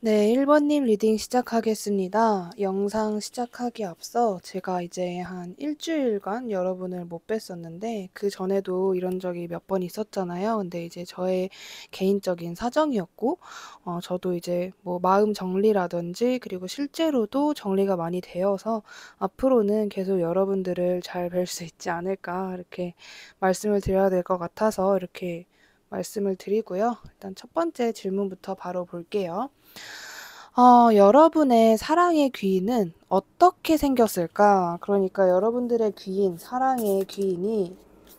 네, 1번님 리딩 시작하겠습니다. 영상 시작하기 앞서 제가 이제 한 일주일간 여러분을 못 뵀었는데 그 전에도 이런 적이 몇 번 있었잖아요. 근데 이제 저의 개인적인 사정이었고 어, 저도 이제 뭐 마음 정리라든지 그리고 실제로도 정리가 많이 되어서 앞으로는 계속 여러분들을 잘 뵐 수 있지 않을까 이렇게 말씀을 드려야 될 것 같아서 이렇게 말씀을 드리고요. 일단 첫 번째 질문부터 바로 볼게요. 어, 여러분의 사랑의 귀인은 어떻게 생겼을까? 그러니까 여러분들의 귀인, 사랑의 귀인이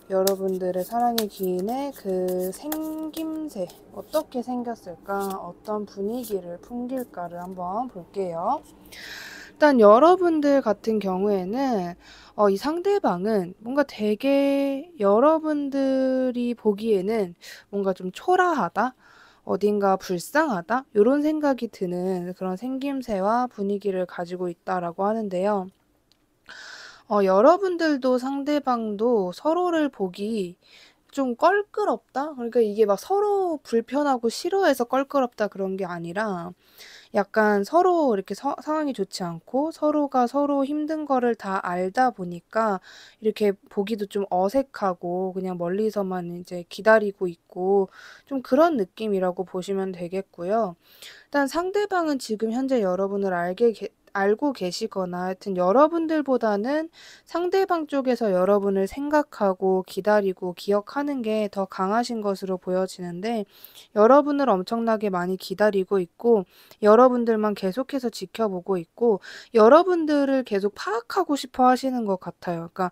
여러분들의 사랑의 귀인의 그 생김새 어떻게 생겼을까? 어떤 분위기를 풍길까를 한번 볼게요. 일단 여러분들 같은 경우에는 어, 이 상대방은 뭔가 되게 여러분들이 보기에는 뭔가 좀 초라하다? 어딘가 불쌍하다? 이런 생각이 드는 그런 생김새와 분위기를 가지고 있다라고 하는데요. 어, 여러분들도 상대방도 서로를 보기 좀 껄끄럽다? 그러니까 이게 막 서로 불편하고 싫어해서 껄끄럽다 그런 게 아니라 약간 서로 이렇게 서, 상황이 좋지 않고 서로가 서로 힘든 거를 다 알다 보니까 이렇게 보기도 좀 어색하고 그냥 멀리서만 이제 기다리고 있고 좀 그런 느낌이라고 보시면 되겠고요. 일단 상대방은 지금 현재 여러분을 알게 게, 알고 계시거나 하여튼 여러분들보다는 상대방 쪽에서 여러분을 생각하고 기다리고 기억하는 게 더 강하신 것으로 보여지는데 여러분을 엄청나게 많이 기다리고 있고 여러분들만 계속해서 지켜보고 있고 여러분들을 계속 파악하고 싶어 하시는 것 같아요. 그러니까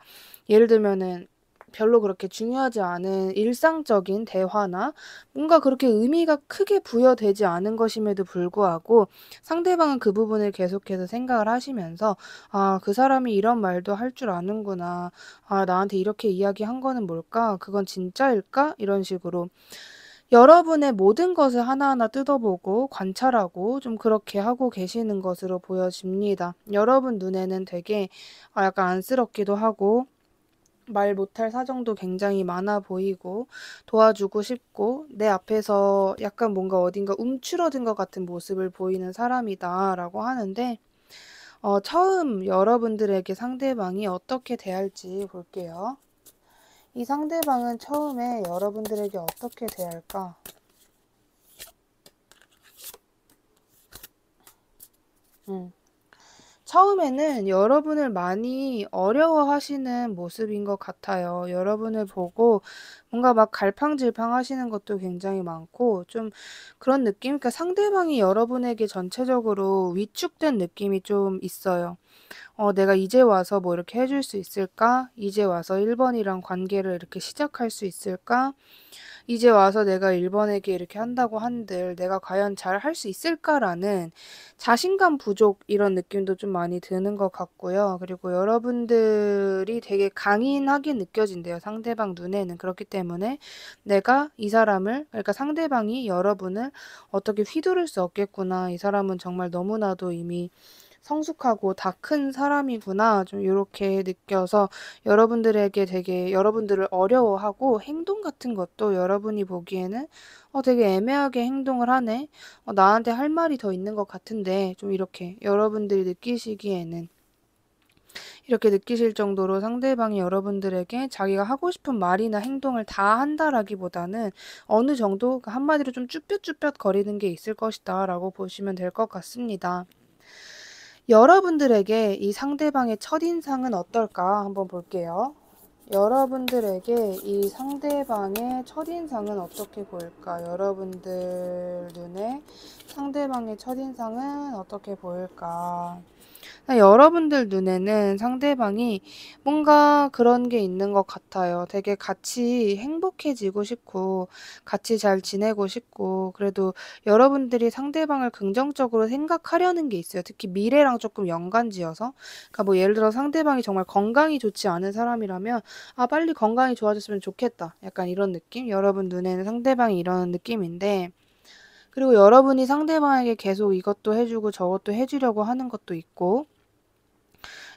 예를 들면은 별로 그렇게 중요하지 않은 일상적인 대화나 뭔가 그렇게 의미가 크게 부여되지 않은 것임에도 불구하고 상대방은 그 부분을 계속해서 생각을 하시면서 아, 그 사람이 이런 말도 할 줄 아는구나. 아, 나한테 이렇게 이야기한 거는 뭘까? 그건 진짜일까? 이런 식으로 여러분의 모든 것을 하나하나 뜯어보고 관찰하고 좀 그렇게 하고 계시는 것으로 보여집니다. 여러분 눈에는 되게 아, 약간 안쓰럽기도 하고 말 못할 사정도 굉장히 많아 보이고 도와주고 싶고 내 앞에서 약간 뭔가 어딘가 움츠러든 것 같은 모습을 보이는 사람이다 라고 하는데 어, 처음 여러분들에게 상대방이 어떻게 대할지 볼게요. 이 상대방은 처음에 여러분들에게 어떻게 대할까? 음. 처음에는 여러분을 많이 어려워하시는 모습인 것 같아요. 여러분을 보고 뭔가 막 갈팡질팡 하시는 것도 굉장히 많고 좀 그런 느낌? 그러니까 상대방이 여러분에게 전체적으로 위축된 느낌이 좀 있어요. 어, 내가 이제 와서 뭐 이렇게 해줄 수 있을까? 이제 와서 1번이랑 관계를 이렇게 시작할 수 있을까? 이제 와서 내가 일본에게 이렇게 한다고 한들 내가 과연 잘 할 수 있을까라는 자신감 부족 이런 느낌도 좀 많이 드는 것 같고요. 그리고 여러분들이 되게 강인하게 느껴진대요. 상대방 눈에는. 그렇기 때문에 내가 이 사람을, 그러니까 상대방이 여러분을 어떻게 휘두를 수 없겠구나. 이 사람은 정말 너무나도 이미 성숙하고 다 큰 사람이구나 좀 이렇게 느껴서 여러분들에게 되게 여러분들을 어려워하고 행동 같은 것도 여러분이 보기에는 어 되게 애매하게 행동을 하네 어, 나한테 할 말이 더 있는 것 같은데 좀 이렇게 여러분들이 느끼시기에는 이렇게 느끼실 정도로 상대방이 여러분들에게 자기가 하고 싶은 말이나 행동을 다 한다라기보다는 어느 정도 그 한마디로 좀 쭈뼛쭈뼛 거리는 게 있을 것이다 라고 보시면 될 것 같습니다. 여러분들에게 이 상대방의 첫인상은 어떨까 한번 볼게요. 여러분들에게 이 상대방의 첫인상은 어떻게 보일까? 여러분들 눈에 상대방의 첫인상은 어떻게 보일까? 여러분들 눈에는 상대방이 뭔가 그런 게 있는 것 같아요. 되게 같이 행복해지고 싶고, 같이 잘 지내고 싶고, 그래도 여러분들이 상대방을 긍정적으로 생각하려는 게 있어요. 특히 미래랑 조금 연관지어서. 그러니까 뭐 예를 들어 상대방이 정말 건강이 좋지 않은 사람이라면, 아, 빨리 건강이 좋아졌으면 좋겠다. 약간 이런 느낌? 여러분 눈에는 상대방이 이런 느낌인데, 그리고 여러분이 상대방에게 계속 이것도 해주고 저것도 해주려고 하는 것도 있고,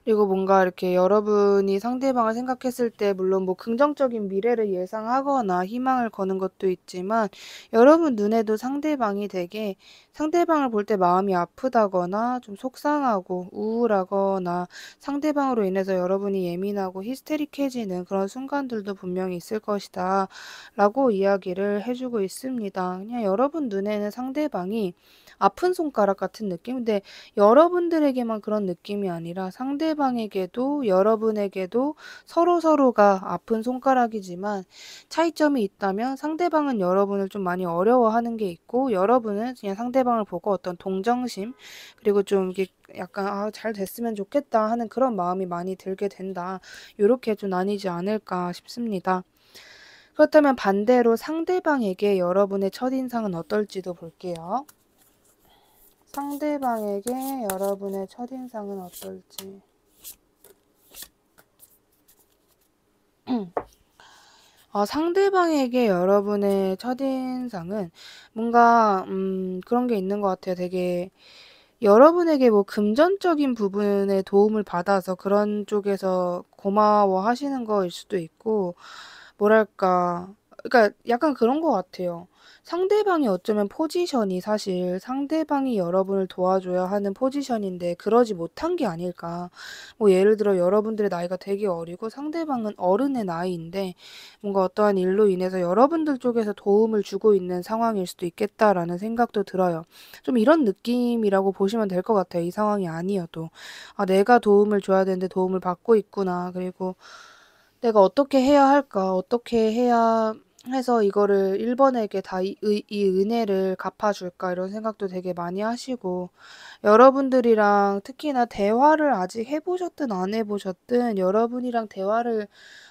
그리고 뭔가 이렇게 여러분이 상대방을 생각했을 때 물론 뭐 긍정적인 미래를 예상하거나 희망을 거는 것도 있지만 여러분 눈에도 상대방이 되게 상대방을 볼 때 마음이 아프다거나 좀 속상하고 우울하거나 상대방으로 인해서 여러분이 예민하고 히스테릭해지는 그런 순간들도 분명히 있을 것이다 라고 이야기를 해주고 있습니다. 그냥 여러분 눈에는 상대방이 아픈 손가락 같은 느낌? 근데 여러분들에게만 그런 느낌이 아니라 상대방에게도 여러분에게도 서로서로가 아픈 손가락이지만 차이점이 있다면 상대방은 여러분을 좀 많이 어려워하는 게 있고 여러분은 그냥 상대방을 보고 어떤 동정심 그리고 좀 이게 약간 아, 잘 됐으면 좋겠다 하는 그런 마음이 많이 들게 된다. 이렇게 좀 나뉘지 않을까 싶습니다. 그렇다면 반대로 상대방에게 여러분의 첫인상은 어떨지도 볼게요. 상대방에게 여러분의 첫인상은 어떨지 어, 상대방에게 여러분의 첫인상은 뭔가 음, 그런 게 있는 것 같아요. 되게 여러분에게 뭐 금전적인 부분에 도움을 받아서 그런 쪽에서 고마워 하시는 거일 수도 있고, 뭐랄까. 그러니까 약간 그런 것 같아요. 상대방이 어쩌면 포지션이 사실 상대방이 여러분을 도와줘야 하는 포지션인데 그러지 못한 게 아닐까. 뭐 예를 들어 여러분들의 나이가 되게 어리고 상대방은 어른의 나이인데 뭔가 어떠한 일로 인해서 여러분들 쪽에서 도움을 주고 있는 상황일 수도 있겠다라는 생각도 들어요. 좀 이런 느낌이라고 보시면 될 것 같아요. 이 상황이 아니어도. 아, 내가 도움을 줘야 되는데 도움을 받고 있구나. 그리고 내가 어떻게 해야 할까? 어떻게 해야 해서 이거를 1번에게 다이 이, 이 은혜를 갚아줄까 이런 생각도 되게 많이 하시고 여러분들이랑 특히나 대화를 아직 해보셨든 안 해보셨든 여러분이랑 대화를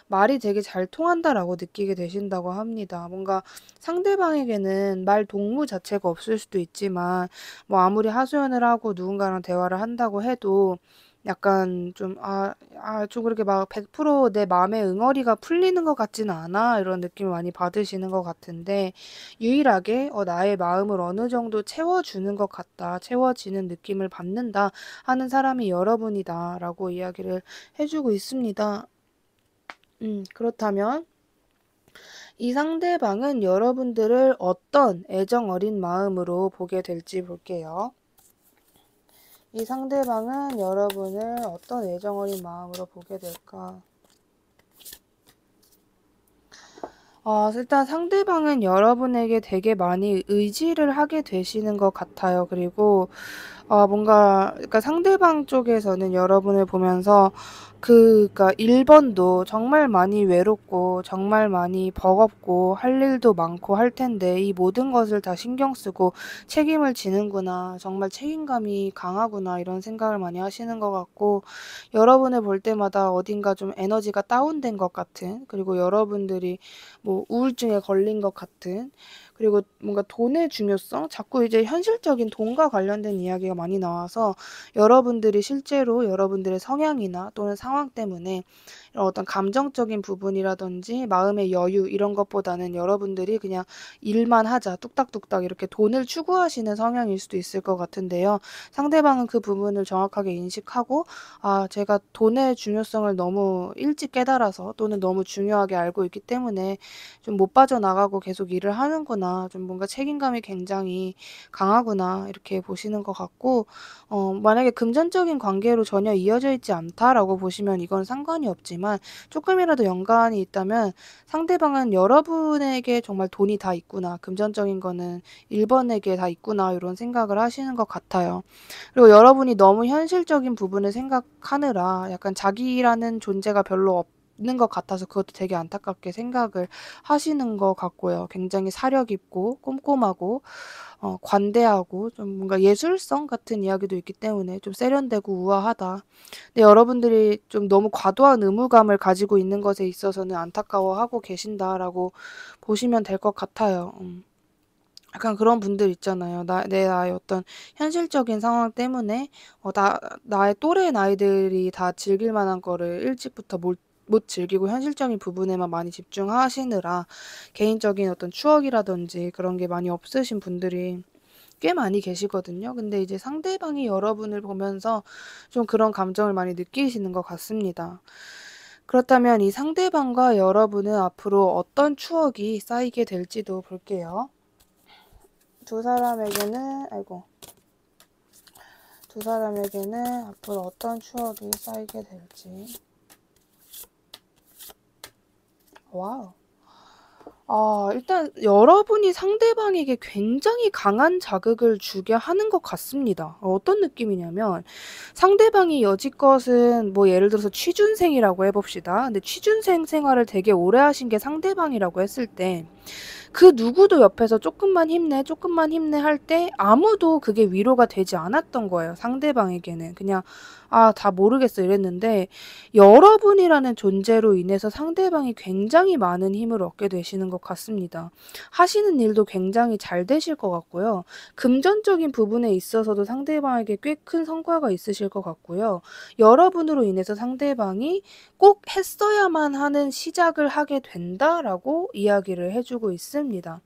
말이 되게 잘 통한다라고 느끼게 되신다고 합니다. 뭔가 상대방에게는 말 동무 자체가 없을 수도 있지만 뭐 아무리 하소연을 하고 누군가랑 대화를 한다고 해도 약간 좀, 아, 아, 좀 그렇게 막 100%내 마음의 응어리가 풀리는 것 같지는 않아. 이런 느낌을 많이 받으시는 것 같은데, 유일하게, 어, 나의 마음을 어느 정도 채워주는 것 같다. 채워지는 느낌을 받는다. 하는 사람이 여러분이다. 라고 이야기를 해주고 있습니다. 음, 그렇다면, 이 상대방은 여러분들을 어떤 애정 어린 마음으로 보게 될지 볼게요. 이 상대방은 여러분을 어떤 애정 어린 마음으로 보게 될까? 어, 일단 상대방은 여러분에게 되게 많이 의지를 하게 되시는 것 같아요. 그리고 어, 뭔가 그러니까 상대방 쪽에서는 여러분을 보면서 그니까 일본도 정말 많이 외롭고 정말 많이 버겁고 할 일도 많고 할 텐데 이 모든 것을 다 신경 쓰고 책임을 지는구나 정말 책임감이 강하구나 이런 생각을 많이 하시는 것 같고 여러분을 볼 때마다 어딘가 좀 에너지가 다운된 것 같은 그리고 여러분들이 뭐 우울증에 걸린 것 같은 그리고 뭔가 돈의 중요성, 자꾸 이제 현실적인 돈과 관련된 이야기가 많이 나와서 여러분들이 실제로 여러분들의 성향이나 또는 상황 때문에 이런 어떤 감정적인 부분이라든지 마음의 여유 이런 것보다는 여러분들이 그냥 일만 하자 뚝딱뚝딱 이렇게 돈을 추구하시는 성향일 수도 있을 것 같은데요. 상대방은 그 부분을 정확하게 인식하고 아, 제가 돈의 중요성을 너무 일찍 깨달아서 또는 너무 중요하게 알고 있기 때문에 좀 못 빠져나가고 계속 일을 하는구나. 있구나. 좀 뭔가 책임감이 굉장히 강하구나. 이렇게 보시는 것 같고, 어, 만약에 금전적인 관계로 전혀 이어져 있지 않다라고 보시면 이건 상관이 없지만 조금이라도 연관이 있다면 상대방은 여러분에게 정말 돈이 다 있구나. 금전적인 거는 1번에게 다 있구나. 이런 생각을 하시는 것 같아요. 그리고 여러분이 너무 현실적인 부분을 생각하느라 약간 자기라는 존재가 별로 없 있는 것 같아서 그것도 되게 안타깝게 생각을 하시는 것 같고요. 굉장히 사력 있고 꼼꼼하고 어, 관대하고 좀 뭔가 예술성 같은 이야기도 있기 때문에 좀 세련되고 우아하다. 근데 여러분들이 좀 너무 과도한 의무감을 가지고 있는 것에 있어서는 안타까워하고 계신다라고 보시면 될 것 같아요. 음. 약간 그런 분들 있잖아요. 나, 내 나의 어떤 현실적인 상황 때문에, 어, 나, 나의 또래 나이들이 다 즐길 만한 거를 일찍부터 몰, 못 즐기고 현실적인 부분에만 많이 집중하시느라 개인적인 어떤 추억이라든지 그런 게 많이 없으신 분들이 꽤 많이 계시거든요. 근데 이제 상대방이 여러분을 보면서 좀 그런 감정을 많이 느끼시는 것 같습니다. 그렇다면 이 상대방과 여러분은 앞으로 어떤 추억이 쌓이게 될지도 볼게요. 두 사람에게는, 아이고. 두 사람에게는 앞으로 어떤 추억이 쌓이게 될지. 와우. 아, 일단 여러분이 상대방에게 굉장히 강한 자극을 주게 하는 것 같습니다. 어떤 느낌이냐면 상대방이 여지껏은 뭐 예를 들어서 취준생이라고 해봅시다. 근데 취준생 생활을 되게 오래 하신 게 상대방이라고 했을 때 그 누구도 옆에서 조금만 힘내, 조금만 힘내 할 때 아무도 그게 위로가 되지 않았던 거예요. 상대방에게는 그냥 아, 다 모르겠어 이랬는데 여러분이라는 존재로 인해서 상대방이 굉장히 많은 힘을 얻게 되시는 것 같습니다. 하시는 일도 굉장히 잘 되실 것 같고요. 금전적인 부분에 있어서도 상대방에게 꽤 큰 성과가 있으실 것 같고요. 여러분으로 인해서 상대방이 꼭 했어야만 하는 시작을 하게 된다라고 이야기를 해주고 있습니다.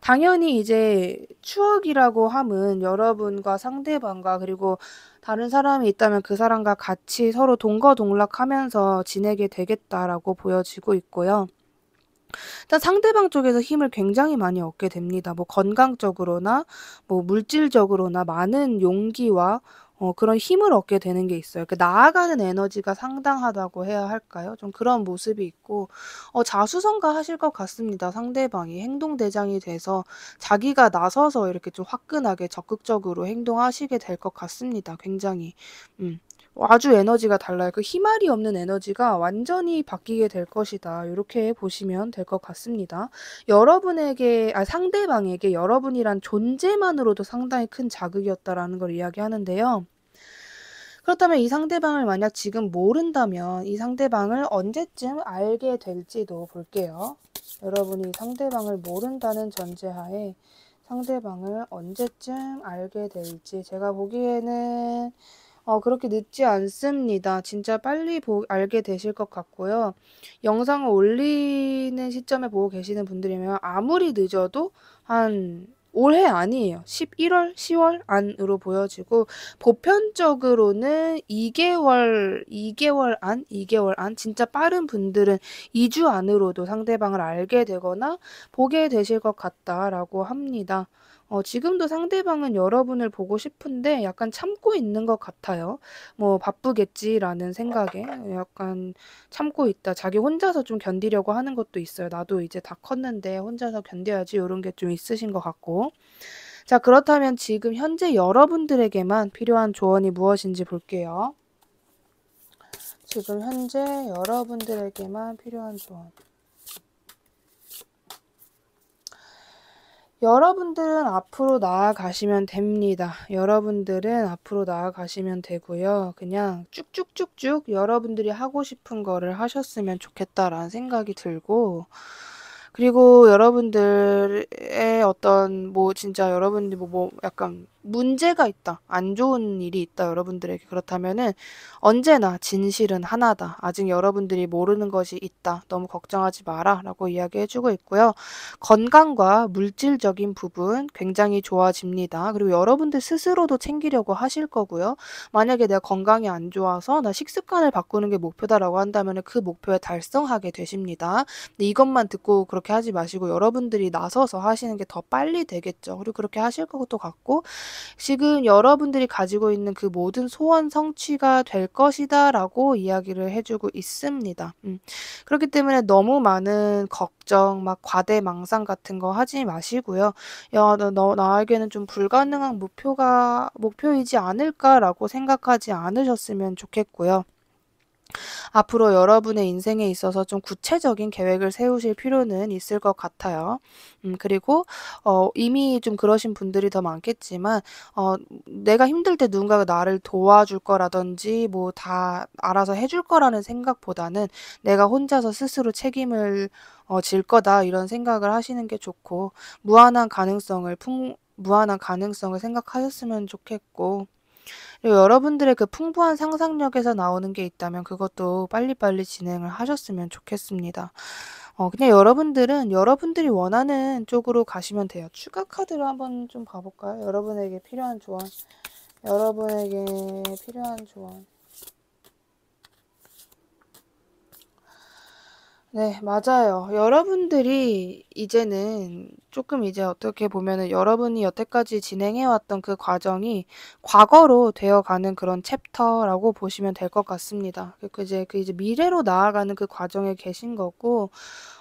당연히 이제 추억이라고 함은 여러분과 상대방과 그리고 다른 사람이 있다면 그 사람과 같이 서로 동거동락하면서 지내게 되겠다라고 보여지고 있고요. 일단 상대방 쪽에서 힘을 굉장히 많이 얻게 됩니다. 뭐 건강적으로나 뭐 물질적으로나 많은 용기와 어, 그런 힘을 얻게 되는 게 있어요. 그 나아가는 에너지가 상당하다고 해야 할까요? 좀 그런 모습이 있고, 어, 자수성가 하실 것 같습니다. 상대방이 행동대장이 돼서 자기가 나서서 이렇게 좀 화끈하게 적극적으로 행동하시게 될 것 같습니다. 굉장히. 음. 아주 에너지가 달라요. 그 희말이 없는 에너지가 완전히 바뀌게 될 것이다. 이렇게 보시면 될 것 같습니다. 여러분에게, 아, 상대방에게 여러분이란 존재만으로도 상당히 큰 자극이었다라는 걸 이야기하는데요. 그렇다면 이 상대방을 만약 지금 모른다면 이 상대방을 언제쯤 알게 될지도 볼게요. 여러분이 상대방을 모른다는 전제하에 상대방을 언제쯤 알게 될지 제가 보기에는 어, 그렇게 늦지 않습니다. 진짜 빨리 보, 알게 되실 것 같고요. 영상을 올리는 시점에 보고 계시는 분들이면 아무리 늦어도 한 올해 아니에요. 11월, 10월 안으로 보여지고 보편적으로는 2개월, 2개월 안, 2개월 안 진짜 빠른 분들은 2주 안으로도 상대방을 알게 되거나 보게 되실 것 같다라고 합니다. 어, 지금도 상대방은 여러분을 보고 싶은데 약간 참고 있는 것 같아요. 뭐 바쁘겠지라는 생각에 약간 참고 있다. 자기 혼자서 좀 견디려고 하는 것도 있어요. 나도 이제 다 컸는데 혼자서 견뎌야지 이런 게 좀 있으신 것 같고. 자, 그렇다면 지금 현재 여러분들에게만 필요한 조언이 무엇인지 볼게요. 지금 현재 여러분들에게만 필요한 조언. 여러분들은 앞으로 나아가시면 됩니다. 여러분들은 앞으로 나아가시면 되고요. 그냥 쭉쭉쭉쭉 여러분들이 하고 싶은 거를 하셨으면 좋겠다라는 생각이 들고, 그리고 여러분들의 어떤, 뭐, 진짜 여러분들 뭐, 뭐 약간 문제가 있다, 안 좋은 일이 있다, 여러분들에게 그렇다면은 언제나 진실은 하나다. 아직 여러분들이 모르는 것이 있다. 너무 걱정하지 마라. 라고 이야기해주고 있고요. 건강과 물질적인 부분 굉장히 좋아집니다. 그리고 여러분들 스스로도 챙기려고 하실 거고요. 만약에 내가 건강이 안 좋아서 나 식습관을 바꾸는 게 목표다라고 한다면 그 목표에 달성하게 되십니다. 근데 이것만 듣고 그렇게 하지 마시고 여러분들이 나서서 하시는 게 더 빨리 되겠죠. 그리고 그렇게 하실 것도 같고 지금 여러분들이 가지고 있는 그 모든 소원 성취가 될 것이다 라고 이야기를 해주고 있습니다. 음. 그렇기 때문에 너무 많은 걱정, 막 과대망상 같은 거 하지 마시고요. 야, 너, 너 나에게는 좀 불가능한 목표가, 목표이지 않을까라고 생각하지 않으셨으면 좋겠고요. 앞으로 여러분의 인생에 있어서 좀 구체적인 계획을 세우실 필요는 있을 것 같아요. 음, 그리고 어, 이미 좀 그러신 분들이 더 많겠지만 어, 내가 힘들 때 누군가가 나를 도와줄 거라든지 뭐 다 알아서 해줄 거라는 생각보다는 내가 혼자서 스스로 책임을 어, 질 거다 이런 생각을 하시는 게 좋고 무한한 가능성을 풍 무한한 가능성을 생각하셨으면 좋겠고 여러분들의 그 풍부한 상상력에서 나오는 게 있다면 그것도 빨리빨리 진행을 하셨으면 좋겠습니다. 어, 그냥 여러분들은 여러분들이 원하는 쪽으로 가시면 돼요. 추가 카드로 한번 좀 봐볼까요? 여러분에게 필요한 조언. 여러분에게 필요한 조언. 네, 맞아요. 여러분들이 이제는 조금 이제 어떻게 보면은 여러분이 여태까지 진행해 왔던 그 과정이 과거로 되어 가는 그런 챕터라고 보시면 될 것 같습니다. 그그 이제 그 이제 미래로 나아가는 그 과정에 계신 거고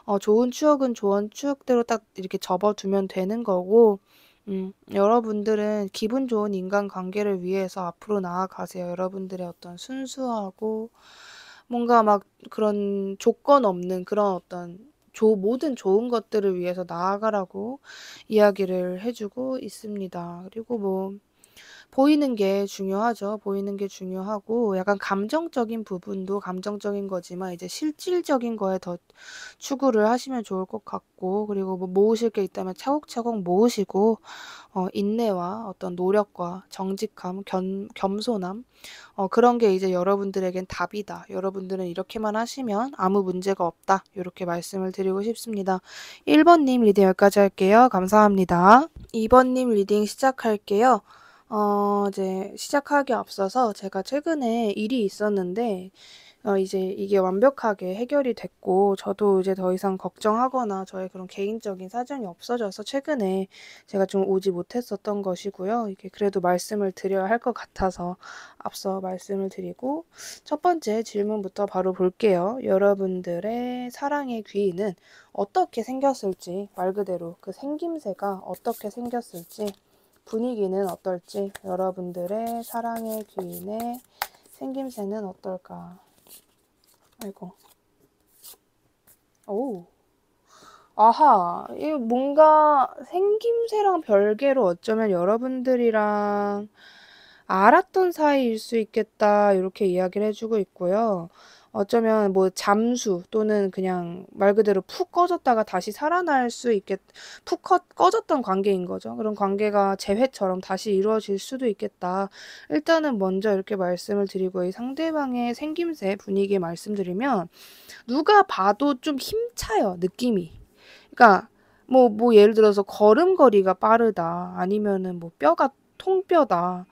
어 좋은 추억은 좋은 추억대로 딱 이렇게 접어두면 되는 거고 음 여러분들은 기분 좋은 인간관계를 위해서 앞으로 나아가세요. 여러분들의 어떤 순수하고 뭔가 막 그런 조건 없는 그런 어떤 조, 모든 좋은 것들을 위해서 나아가라고 이야기를 해주고 있습니다. 그리고 뭐, 보이는 게 중요하죠. 보이는 게 중요하고 약간 감정적인 부분도 감정적인 거지만 이제 실질적인 거에 더 추구를 하시면 좋을 것 같고 그리고 뭐 모으실 게 있다면 차곡차곡 모으시고 어, 인내와 어떤 노력과 정직함, 겸, 겸손함 어, 그런 게 이제 여러분들에겐 답이다. 여러분들은 이렇게만 하시면 아무 문제가 없다. 이렇게 말씀을 드리고 싶습니다. 1번님 리딩 여기까지 할게요. 감사합니다. 2번님 리딩 시작할게요. 어, 이제 시작하기 앞서서 제가 최근에 일이 있었는데, 어, 이제 이게 완벽하게 해결이 됐고, 저도 이제 더 이상 걱정하거나 저의 그런 개인적인 사정이 없어져서 최근에 제가 좀 오지 못했었던 것이고요. 이게 그래도 말씀을 드려야 할 것 같아서 앞서 말씀을 드리고, 첫 번째 질문부터 바로 볼게요. 여러분들의 사랑의 귀인은 어떻게 생겼을지, 말 그대로 그 생김새가 어떻게 생겼을지, 분위기는 어떨지 여러분들의 사랑의 귀인의 생김새는 어떨까 아이고 오 아하 이 뭔가 생김새랑 별개로 어쩌면 여러분들이랑 알았던 사이일 수 있겠다 이렇게 이야기를 해주고 있고요 어쩌면 뭐 잠수 또는 그냥 말 그대로 푹 꺼졌다가 다시 살아날 수 있게 푹 꺼졌던 관계인 거죠. 그런 관계가 재회처럼 다시 이루어질 수도 있겠다. 일단은 먼저 이렇게 말씀을 드리고 이 상대방의 생김새 분위기 말씀드리면 누가 봐도 좀 힘차요 느낌이. 그러니까 뭐뭐 뭐 예를 들어서 걸음걸이가 빠르다 아니면은 뭐 뼈가 통뼈다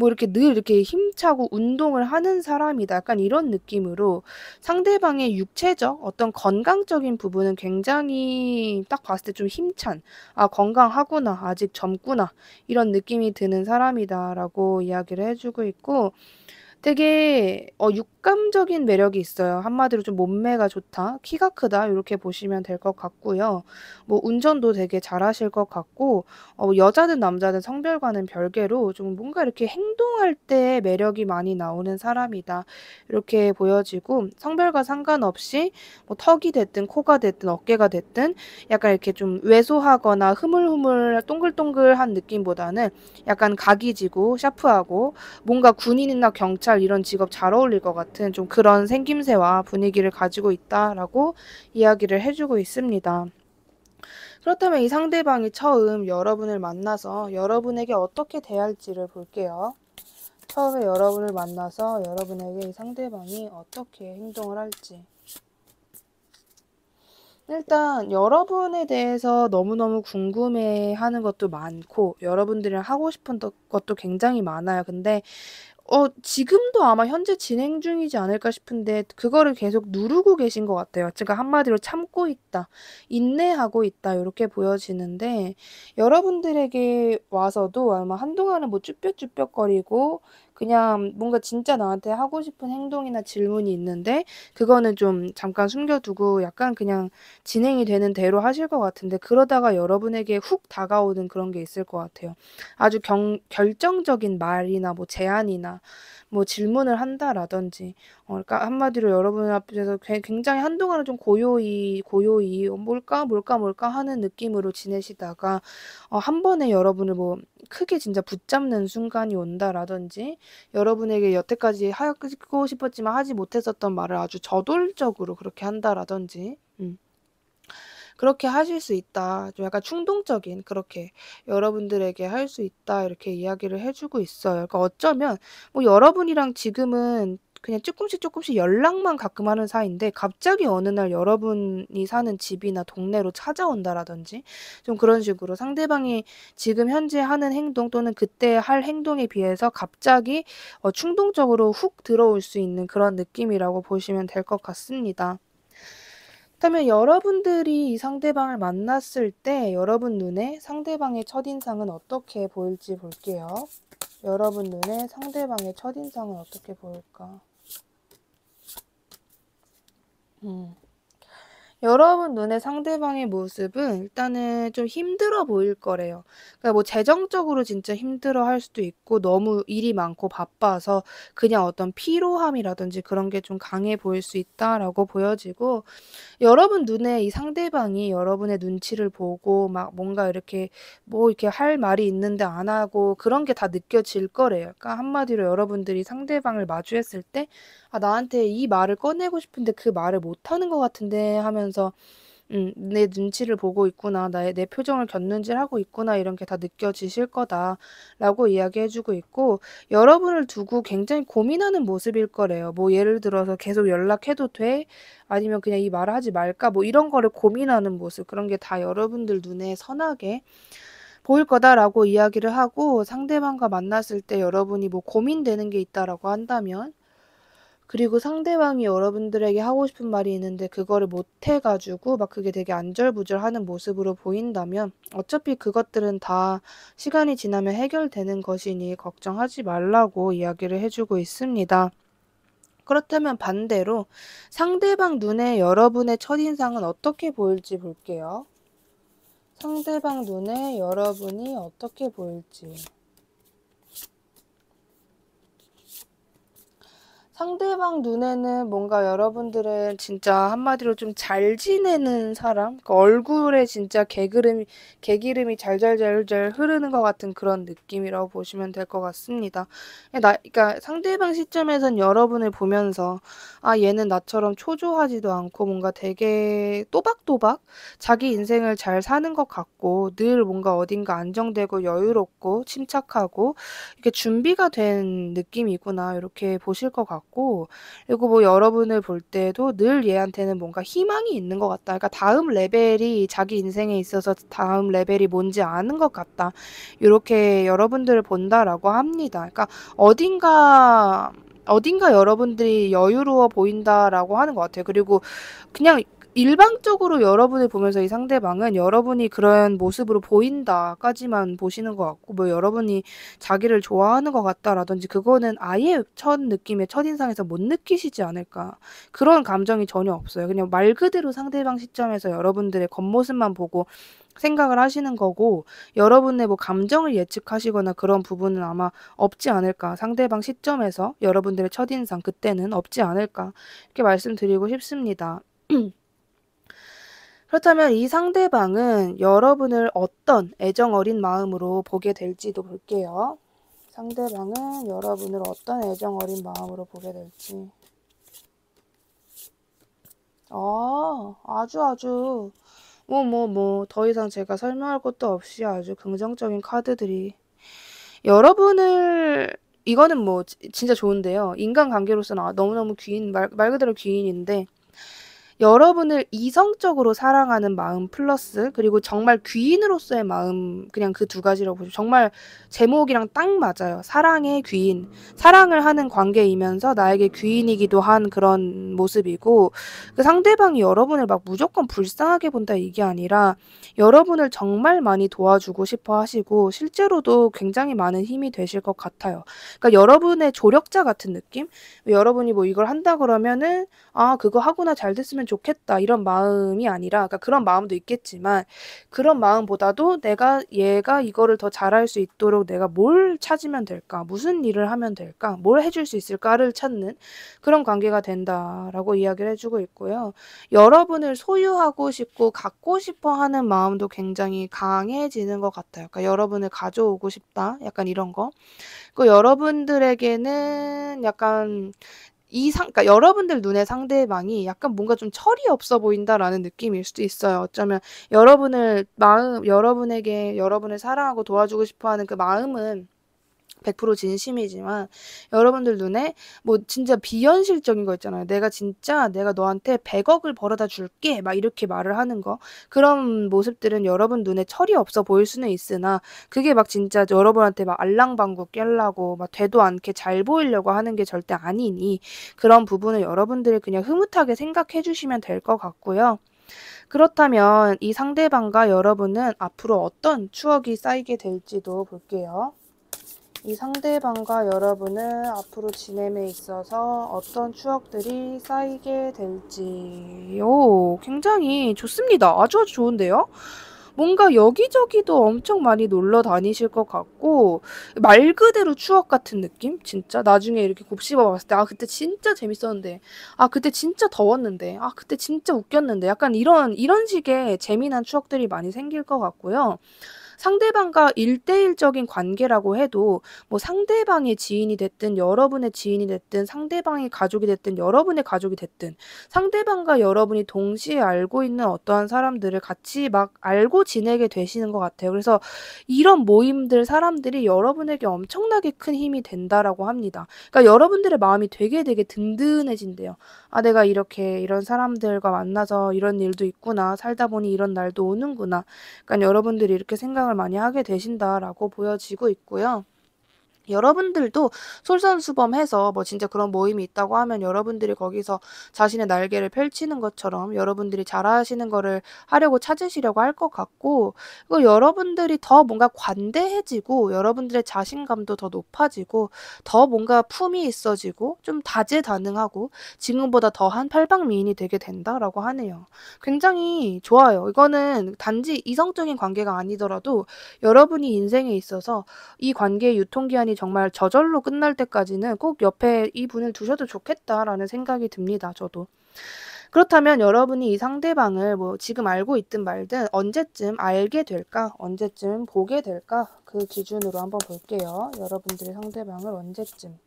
뭐 이렇게 늘 이렇게 힘차고 운동을 하는 사람이다. 약간 이런 느낌으로 상대방의 육체적 어떤 건강적인 부분은 굉장히 딱 봤을 때 좀 힘찬, 아, 건강하구나, 아직 젊구나, 이런 느낌이 드는 사람이다라고 이야기를 해주고 있고 되게 어, 육 촉감적인 매력이 있어요. 한마디로 좀 몸매가 좋다, 키가 크다 이렇게 보시면 될 것 같고요. 뭐 운전도 되게 잘하실 것 같고 어, 여자든 남자든 성별과는 별개로 좀 뭔가 이렇게 행동할 때 매력이 많이 나오는 사람이다 이렇게 보여지고 성별과 상관없이 뭐 턱이 됐든 코가 됐든 어깨가 됐든 약간 이렇게 좀 왜소하거나 흐물흐물 동글동글한 느낌보다는 약간 각이 지고 샤프하고 뭔가 군인이나 경찰 이런 직업 잘 어울릴 것 같아요. 같은 좀 그런 생김새와 분위기를 가지고 있다라고 이야기를 해주고 있습니다. 그렇다면 이 상대방이 처음 여러분을 만나서 여러분에게 어떻게 대할지를 볼게요. 처음에 여러분을 만나서 여러분에게 이 상대방이 어떻게 행동을 할지. 일단 여러분에 대해서 너무너무 궁금해 하는 것도 많고 여러분들이랑 하고 싶은 것도 굉장히 많아요. 근데 어, 지금도 아마 현재 진행 중이지 않을까 싶은데, 그거를 계속 누르고 계신 것 같아요. 제가 한마디로 참고 있다, 인내하고 있다, 이렇게 보여지는데, 여러분들에게 와서도 아마 한동안은 뭐 쭈뼛쭈뼛거리고, 그냥 뭔가 진짜 나한테 하고 싶은 행동이나 질문이 있는데 그거는 좀 잠깐 숨겨두고 약간 그냥 진행이 되는 대로 하실 것 같은데 그러다가 여러분에게 훅 다가오는 그런 게 있을 것 같아요. 아주 경, 결정적인 말이나 뭐 제안이나 뭐 질문을 한다라든지 어, 그러니까 한마디로 여러분 앞에서 굉장히 한동안은 좀 고요히 고요히 뭘까 뭘까 뭘까 하는 느낌으로 지내시다가 어, 한 번에 여러분을 뭐 크게 진짜 붙잡는 순간이 온다라든지 여러분에게 여태까지 하고 싶었지만 하지 못했었던 말을 아주 저돌적으로 그렇게 한다라든지 음. 그렇게 하실 수 있다. 좀 약간 충동적인 그렇게 여러분들에게 할 수 있다. 이렇게 이야기를 해주고 있어요. 그러니까 어쩌면 뭐 여러분이랑 지금은 그냥 조금씩 조금씩 연락만 가끔 하는 사이인데 갑자기 어느 날 여러분이 사는 집이나 동네로 찾아온다라든지 좀 그런 식으로 상대방이 지금 현재 하는 행동 또는 그때 할 행동에 비해서 갑자기 어 충동적으로 훅 들어올 수 있는 그런 느낌이라고 보시면 될 것 같습니다. 그렇다면 여러분들이 이 상대방을 만났을 때 여러분 눈에 상대방의 첫인상은 어떻게 보일지 볼게요. 여러분 눈에 상대방의 첫인상은 어떻게 보일까? 음. 여러분 눈에 상대방의 모습은 일단은 좀 힘들어 보일 거래요. 그러니까 뭐 재정적으로 진짜 힘들어 할 수도 있고 너무 일이 많고 바빠서 그냥 어떤 피로함이라든지 그런 게 좀 강해 보일 수 있다라고 보여지고 여러분 눈에 이 상대방이 여러분의 눈치를 보고 막 뭔가 이렇게 뭐 이렇게 할 말이 있는데 안 하고 그런 게 다 느껴질 거래요. 그러니까 한마디로 여러분들이 상대방을 마주했을 때 아, 나한테 이 말을 꺼내고 싶은데 그 말을 못하는 것 같은데 하면서 음, 내 눈치를 보고 있구나, 나의, 내 표정을 견눈질하고 있구나, 이런 게 다 느껴지실 거다, 라고 이야기해주고 있고, 여러분을 두고 굉장히 고민하는 모습일 거래요. 뭐, 예를 들어서 계속 연락해도 돼? 아니면 그냥 이 말을 하지 말까? 뭐, 이런 거를 고민하는 모습, 그런 게 다 여러분들 눈에 선하게 보일 거다라고 이야기를 하고, 상대방과 만났을 때 여러분이 뭐 고민되는 게 있다라고 한다면, 그리고 상대방이 여러분들에게 하고 싶은 말이 있는데 그거를 못해가지고 막 그게 되게 안절부절하는 모습으로 보인다면 어차피 그것들은 다 시간이 지나면 해결되는 것이니 걱정하지 말라고 이야기를 해주고 있습니다. 그렇다면 반대로 상대방 눈에 여러분의 첫인상은 어떻게 보일지 볼게요. 상대방 눈에 여러분이 어떻게 보일지. 상대방 눈에는 뭔가 여러분들은 진짜 한마디로 좀 잘 지내는 사람? 그러니까 얼굴에 진짜 개그름이, 개기름이 잘잘잘잘 흐르는 것 같은 그런 느낌이라고 보시면 될 것 같습니다. 그러니까 나, 그러니까 상대방 시점에선 여러분을 보면서 아, 얘는 나처럼 초조하지도 않고 뭔가 되게 또박또박 자기 인생을 잘 사는 것 같고 늘 뭔가 어딘가 안정되고 여유롭고 침착하고 이렇게 준비가 된 느낌이구나. 이렇게 보실 것 같고 같고 그리고 뭐 여러분을 볼 때도 늘 얘한테는 뭔가 희망이 있는 것 같다. 그러니까 다음 레벨이 자기 인생에 있어서 다음 레벨이 뭔지 아는 것 같다. 이렇게 여러분들을 본다라고 합니다. 그러니까 어딘가 어딘가 여러분들이 여유로워 보인다라고 하는 것 같아요. 그리고 그냥 일방적으로 여러분을 보면서 이 상대방은 여러분이 그런 모습으로 보인다까지만 보시는 것 같고 뭐 여러분이 자기를 좋아하는 것 같다라든지 그거는 아예 첫 느낌의 첫인상에서 못 느끼시지 않을까 그런 감정이 전혀 없어요 그냥 말 그대로 상대방 시점에서 여러분들의 겉모습만 보고 생각을 하시는 거고 여러분의 뭐 감정을 예측하시거나 그런 부분은 아마 없지 않을까 상대방 시점에서 여러분들의 첫인상 그때는 없지 않을까 이렇게 말씀드리고 싶습니다 그렇다면 이 상대방은 여러분을 어떤 애정 어린 마음으로 보게 될지도 볼게요. 상대방은 여러분을 어떤 애정 어린 마음으로 보게 될지. 아, 아주 아주 뭐 뭐 뭐 더 이상 제가 설명할 것도 없이 아주 긍정적인 카드들이 여러분을 이거는 뭐 진짜 좋은데요. 인간관계로서는 아, 너무너무 귀인 말, 말 그대로 귀인인데 여러분을 이성적으로 사랑하는 마음 플러스 그리고 정말 귀인으로서의 마음 그냥 그 두 가지라고 보죠. 정말 제목이랑 딱 맞아요. 사랑의 귀인. 사랑을 하는 관계이면서 나에게 귀인이기도 한 그런 모습이고 그 상대방이 여러분을 막 무조건 불쌍하게 본다 이게 아니라 여러분을 정말 많이 도와주고 싶어 하시고 실제로도 굉장히 많은 힘이 되실 것 같아요. 그러니까 여러분의 조력자 같은 느낌? 여러분이 뭐 이걸 한다 그러면은 아, 그거 하구나 잘 됐으면 좋겠다 이런 마음이 아니라 그러니까 그런 마음도 있겠지만 그런 마음보다도 내가 얘가 이거를 더 잘할 수 있도록 내가 뭘 찾으면 될까 무슨 일을 하면 될까 뭘 해줄 수 있을까를 찾는 그런 관계가 된다라고 이야기를 해주고 있고요 여러분을 소유하고 싶고 갖고 싶어 하는 마음도 굉장히 강해지는 것 같아요 그러니까 여러분을 가져오고 싶다 약간 이런 거그 리고 여러분들에게는 약간 이 상, 그러니까 여러분들 눈에 상대방이 약간 뭔가 좀 철이 없어 보인다라는 느낌일 수도 있어요. 어쩌면 여러분을 마음, 여러분에게 여러분을 사랑하고 도와주고 싶어 하는 그 마음은 100% 진심이지만 여러분들 눈에 뭐 진짜 비현실적인 거 있잖아요. 내가 진짜 내가 너한테 100억을 벌어다 줄게 막 이렇게 말을 하는 거 그런 모습들은 여러분 눈에 철이 없어 보일 수는 있으나 그게 막 진짜 여러분한테 막 알랑방구 깰라고 막 되도 않게 잘 보이려고 하는 게 절대 아니니 그런 부분을 여러분들이 그냥 흐뭇하게 생각해 주시면 될 것 같고요. 그렇다면 이 상대방과 여러분은 앞으로 어떤 추억이 쌓이게 될지도 볼게요. 이 상대방과 여러분은 앞으로 지냄에 있어서 어떤 추억들이 쌓이게 될지. 오, 굉장히 좋습니다. 아주 아주 좋은데요? 뭔가 여기저기도 엄청 많이 놀러 다니실 것 같고, 말 그대로 추억 같은 느낌? 진짜? 나중에 이렇게 곱씹어 봤을 때, 아, 그때 진짜 재밌었는데, 아, 그때 진짜 더웠는데, 아, 그때 진짜 웃겼는데, 약간 이런, 이런 식의 재미난 추억들이 많이 생길 것 같고요. 상대방과 일대일적인 관계라고 해도 뭐 상대방의 지인이 됐든 여러분의 지인이 됐든 상대방의 가족이 됐든 여러분의 가족이 됐든 상대방과 여러분이 동시에 알고 있는 어떠한 사람들을 같이 막 알고 지내게 되시는 것 같아요. 그래서 이런 모임들 사람들이 여러분에게 엄청나게 큰 힘이 된다라고 합니다. 그러니까 여러분들의 마음이 되게 되게 든든해진대요. 아, 내가 이렇게 이런 사람들과 만나서 이런 일도 있구나. 살다 보니 이런 날도 오는구나. 그러니까 여러분들이 이렇게 생각을 많이 하게 되신다라고 보여지고 있고요. 여러분들도 솔선수범해서 뭐 진짜 그런 모임이 있다고 하면 여러분들이 거기서 자신의 날개를 펼치는 것처럼 여러분들이 잘하시는 거를 하려고 찾으시려고 할 것 같고 그리고 여러분들이 더 뭔가 관대해지고 여러분들의 자신감도 더 높아지고 더 뭔가 품이 있어지고 좀 다재다능하고 지금보다 더 한 팔방미인이 되게 된다라고 하네요. 굉장히 좋아요. 이거는 단지 이성적인 관계가 아니더라도 여러분이 인생에 있어서 이 관계의 유통기한이 정말 저절로 끝날 때까지는 꼭 옆에 이분을 두셔도 좋겠다라는 생각이 듭니다. 저도. 그렇다면 여러분이 이 상대방을 뭐 지금 알고 있든 말든 언제쯤 알게 될까? 언제쯤 보게 될까? 그 기준으로 한번 볼게요. 여러분들의 상대방을 언제쯤.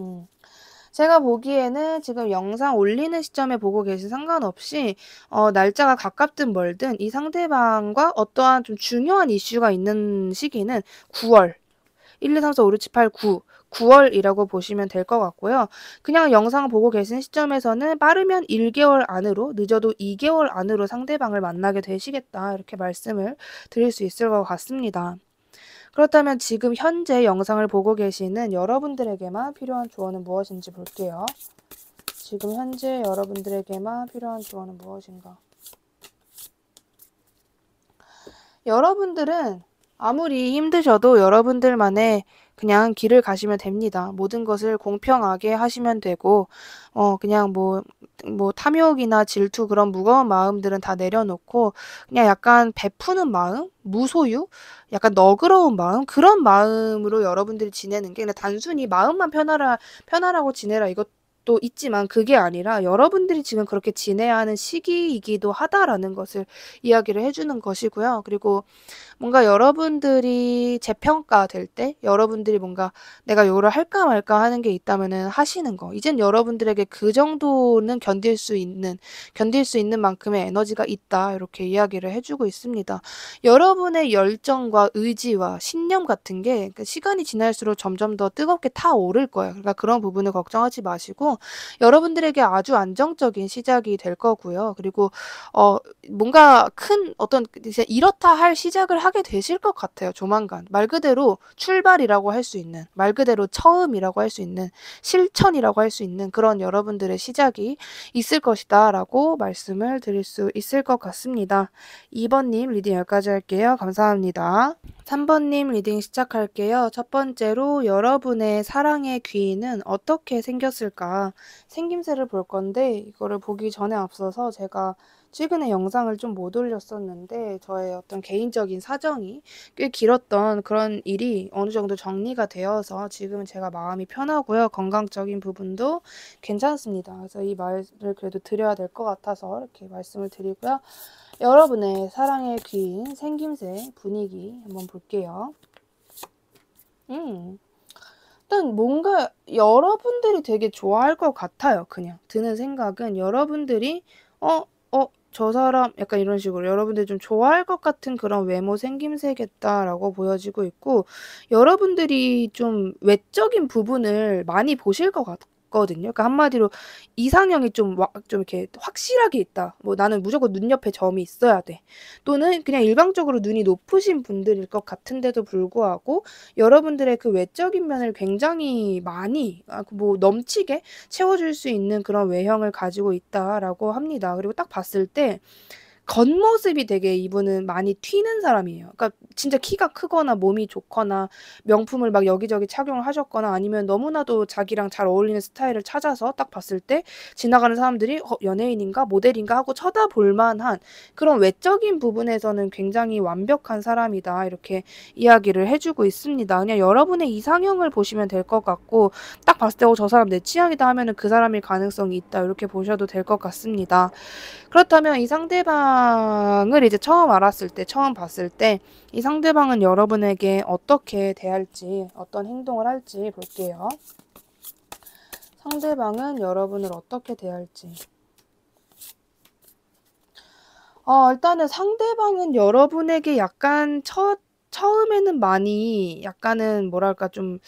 음. 제가 보기에는 지금 영상 올리는 시점에 보고 계신 상관없이 어, 날짜가 가깝든 멀든 이 상대방과 어떠한 좀 중요한 이슈가 있는 시기는 9월 1, 2, 3, 4, 5, 6, 7, 8, 9 9월이라고 보시면 될 것 같고요. 그냥 영상 보고 계신 시점에서는 빠르면 1개월 안으로, 늦어도 2개월 안으로 상대방을 만나게 되시겠다. 이렇게 말씀을 드릴 수 있을 것 같습니다. 그렇다면 지금 현재 영상을 보고 계시는 여러분들에게만 필요한 조언은 무엇인지 볼게요. 지금 현재 여러분들에게만 필요한 조언은 무엇인가? 여러분들은 아무리 힘드셔도 여러분들만의 그냥 길을 가시면 됩니다. 모든 것을 공평하게 하시면 되고 어 그냥 뭐뭐 뭐 탐욕이나 질투 그런 무거운 마음들은 다 내려놓고 그냥 약간 베푸는 마음, 무소유, 약간 너그러운 마음 그런 마음으로 여러분들이 지내는 게 그냥 단순히 마음만 편하라 편하라고 지내라 이것 도 있지만 그게 아니라 여러분들이 지금 그렇게 지내야 하는 시기이기도 하다라는 것을 이야기를 해주는 것이고요. 그리고 뭔가 여러분들이 재평가될 때 여러분들이 뭔가 내가 요를 할까 말까 하는 게 있다면은 하시는 거. 이젠 여러분들에게 그 정도는 견딜 수 있는 견딜 수 있는 만큼의 에너지가 있다. 이렇게 이야기를 해주고 있습니다. 여러분의 열정과 의지와 신념 같은 게 그 시간이 지날수록 점점 더 뜨겁게 타오를 거예요. 그러니까 그런 부분을 걱정하지 마시고 여러분들에게 아주 안정적인 시작이 될 거고요. 그리고 어 뭔가 큰 어떤 이 이렇다 할 시작을 하게 되실 것 같아요. 조만간. 말 그대로 출발이라고 할 수 있는, 말 그대로 처음이라고 할 수 있는, 실천이라고 할 수 있는 그런 여러분들의 시작이 있을 것이다. 라고 말씀을 드릴 수 있을 것 같습니다. 2번님 리딩 여기까지 할게요. 감사합니다. 3번님 리딩 시작할게요. 첫 번째로 여러분의 사랑의 귀인은 어떻게 생겼을까? 생김새를 볼 건데 이거를 보기 전에 앞서서 제가 최근에 영상을 좀 못 올렸었는데 저의 어떤 개인적인 사정이 꽤 길었던 그런 일이 어느 정도 정리가 되어서 지금은 제가 마음이 편하고요. 건강적인 부분도 괜찮습니다. 그래서 이 말을 그래도 드려야 될 것 같아서 이렇게 말씀을 드리고요. 여러분의 사랑의 귀인 생김새 분위기 한번 볼게요. 음. 일단 뭔가 여러분들이 되게 좋아할 것 같아요. 그냥 드는 생각은 여러분들이 어, 어, 저 사람 약간 이런 식으로 여러분들좀 좋아할 것 같은 그런 외모 생김새겠다라고 보여지고 있고 여러분들이 좀 외적인 부분을 많이 보실 것같아 없거든요. 그러니까 한마디로 이상형이 좀, 와, 좀 이렇게 확실하게 있다. 뭐 나는 무조건 눈 옆에 점이 있어야 돼. 또는 그냥 일방적으로 눈이 높으신 분들일 것 같은데도 불구하고 여러분들의 그 외적인 면을 굉장히 많이 아, 그 뭐 넘치게 채워줄 수 있는 그런 외형을 가지고 있다라고 합니다. 그리고 딱 봤을 때 겉모습이 되게 이분은 많이 튀는 사람이에요. 그러니까 진짜 키가 크거나 몸이 좋거나 명품을 막 여기저기 착용을 하셨거나 아니면 너무나도 자기랑 잘 어울리는 스타일을 찾아서 딱 봤을 때 지나가는 사람들이 어, 연예인인가 모델인가 하고 쳐다볼 만한 그런 외적인 부분에서는 굉장히 완벽한 사람이다. 이렇게 이야기를 해주고 있습니다. 그냥 여러분의 이상형을 보시면 될 것 같고 딱 봤을 때 어, 사람 내 취향이다 하면은 그 사람일 가능성이 있다. 이렇게 보셔도 될 것 같습니다. 그렇다면 이 상대방을 이제 처음 알았을 때, 처음 봤을 때, 이 상대방은 여러분에게 어떻게 대할지, 어떤 행동을 할지 볼게요. 상대방은 여러분을 어떻게 대할지. 어, 일단은 상대방은 여러분에게 약간 첫, 처음에는 많이 약간은 뭐랄까 좀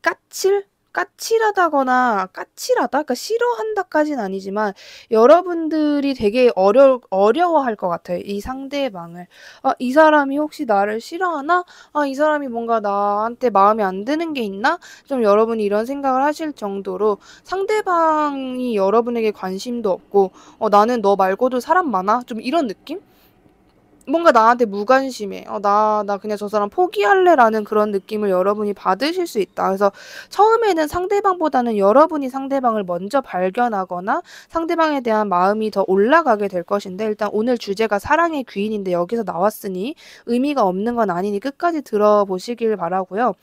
까칠? 까칠하다거나 까칠하다 그러니까 싫어한다까지는 아니지만 여러분들이 되게 어려 어려워할 것 같아요 이 상대방을 아이 사람이 혹시 나를 싫어하나 아이 사람이 뭔가 나한테 마음에 안 드는 게 있나 좀 여러분이 이런 생각을 하실 정도로 상대방이 여러분에게 관심도 없고 어 나는 너 말고도 사람 많아 좀 이런 느낌 뭔가 나한테 무관심해. 어, 나, 나 그냥 저 사람 포기할래 라는 그런 느낌을 여러분이 받으실 수 있다. 그래서 처음에는 상대방보다는 여러분이 상대방을 먼저 발견하거나 상대방에 대한 마음이 더 올라가게 될 것인데 일단 오늘 주제가 사랑의 귀인인데 여기서 나왔으니 의미가 없는 건 아니니 끝까지 들어보시길 바라고요.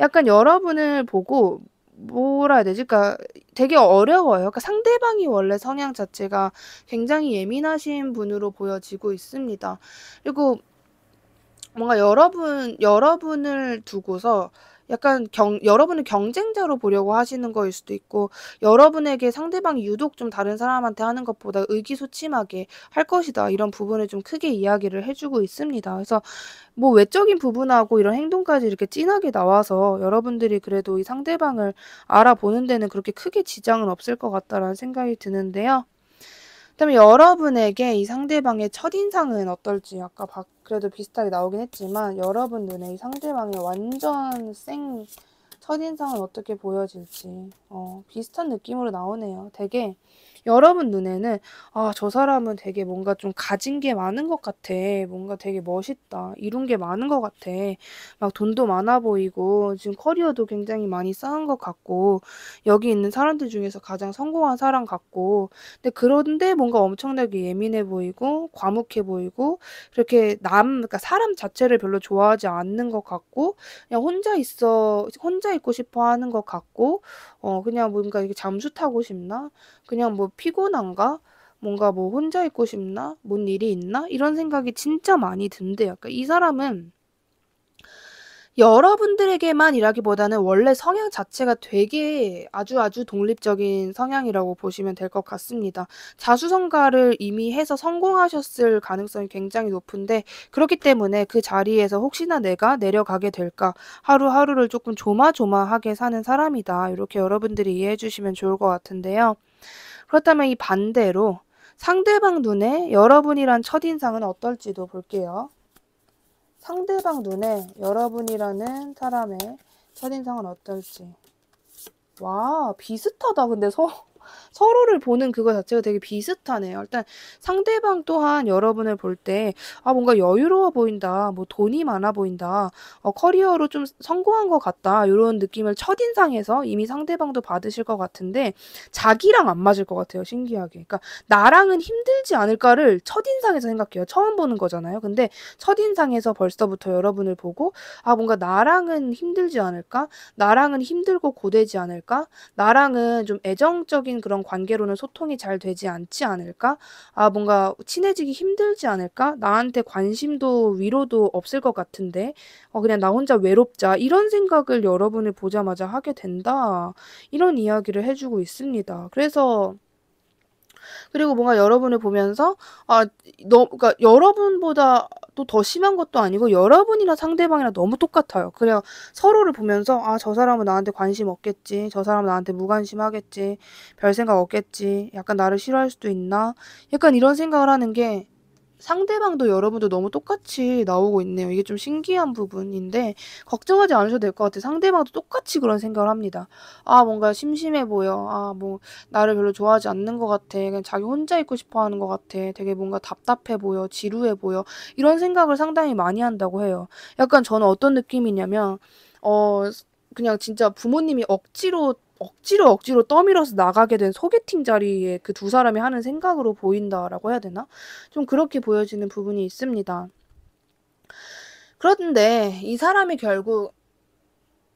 약간 여러분을 보고 뭐라 해야 되지? 그러니까 되게 어려워요. 그러니까 상대방이 원래 성향 자체가 굉장히 예민하신 분으로 보여지고 있습니다. 그리고 뭔가 여러분, 여러분을 두고서 약간 경, 여러분을 경쟁자로 보려고 하시는 거일 수도 있고 여러분에게 상대방이 유독 좀 다른 사람한테 하는 것보다 의기소침하게 할 것이다 이런 부분을 좀 크게 이야기를 해주고 있습니다. 그래서 뭐 외적인 부분하고 이런 행동까지 이렇게 진하게 나와서 여러분들이 그래도 이 상대방을 알아보는 데는 그렇게 크게 지장은 없을 것 같다라는 생각이 드는데요. 그다음에 여러분에게 이 상대방의 첫인상은 어떨지 아까 바, 그래도 비슷하게 나오긴 했지만 여러분 눈에 이 상대방의 완전 생 첫인상은 어떻게 보여질지 어, 비슷한 느낌으로 나오네요. 되게 여러분 눈에는 아, 저 사람은 되게 뭔가 좀 가진 게 많은 것 같아. 뭔가 되게 멋있다. 이룬 게 많은 것 같아. 막 돈도 많아 보이고 지금 커리어도 굉장히 많이 쌓은 것 같고 여기 있는 사람들 중에서 가장 성공한 사람 같고 근데 그런데 뭔가 엄청나게 예민해 보이고 과묵해 보이고 그렇게남 그러니까 사람 자체를 별로 좋아하지 않는 것 같고 그냥 혼자 있어 혼자 있고 싶어 하는 것 같고 어, 그냥 뭐 뭔가 이게 잠수 타고 싶나? 그냥 뭐 피곤한가? 뭔가 뭐 혼자 있고 싶나? 뭔 일이 있나? 이런 생각이 진짜 많이 든대요. 그러니까 이 사람은 여러분들에게만 이라기보다는 원래 성향 자체가 되게 아주 아주 독립적인 성향이라고 보시면 될 것 같습니다. 자수성가를 이미 해서 성공하셨을 가능성이 굉장히 높은데 그렇기 때문에 그 자리에서 혹시나 내가 내려가게 될까 하루하루를 조금 조마조마하게 사는 사람이다. 이렇게 여러분들이 이해해 주시면 좋을 것 같은데요. 그렇다면 이 반대로 상대방 눈에 여러분이란 첫인상은 어떨지도 볼게요. 상대방 눈에 여러분이라는 사람의 첫인상은 어떨지. 와, 비슷하다. 근데 서, 서로를 보는 그거 자체가 되게 비슷하네요. 일단 상대방 또한 여러분을 볼 때 아, 뭔가 여유로워 보인다. 뭐 돈이 많아 보인다. 어, 커리어로 좀 성공한 것 같다. 이런 느낌을 첫인상에서 이미 상대방도 받으실 것 같은데 자기랑 안 맞을 것 같아요. 신기하게. 그러니까 나랑은 힘들지 않을까를 첫인상에서 생각해요. 처음 보는 거잖아요. 근데 첫인상에서 벌써부터 여러분을 보고 아, 뭔가 나랑은 힘들지 않을까? 나랑은 힘들고 고되지 않을까? 나랑은 좀 애정적인 직접적인 그런 관계로는 소통이 잘 되지 않지 않을까? 아, 뭔가 친해지기 힘들지 않을까? 나한테 관심도 위로도 없을 것 같은데, 어, 그냥 나 혼자 외롭자. 이런 생각을 여러분을 보자마자 하게 된다. 이런 이야기를 해주고 있습니다. 그래서, 그리고 뭔가 여러분을 보면서 아, 너, 그러니까 여러분보다 또더 심한 것도 아니고 여러분이나 상대방이나 너무 똑같아요. 그래요. 서로를 보면서 아, 저 사람은 나한테 관심 없겠지. 저 사람은 나한테 무관심하겠지. 별 생각 없겠지. 약간 나를 싫어할 수도 있나? 약간 이런 생각을 하는 게 상대방도 여러분도 너무 똑같이 나오고 있네요. 이게 좀 신기한 부분인데 걱정하지 않으셔도 될 것 같아요. 상대방도 똑같이 그런 생각을 합니다. 아 뭔가 심심해 보여. 아 뭐 나를 별로 좋아하지 않는 것 같아. 그냥 자기 혼자 있고 싶어하는 것 같아. 되게 뭔가 답답해 보여. 지루해 보여. 이런 생각을 상당히 많이 한다고 해요. 약간 저는 어떤 느낌이냐면 어 그냥 진짜 부모님이 억지로 억지로 억지로 떠밀어서 나가게 된 소개팅 자리에 그 두 사람이 하는 생각으로 보인다라고 해야 되나? 좀 그렇게 보여지는 부분이 있습니다. 그런데 이 사람이 결국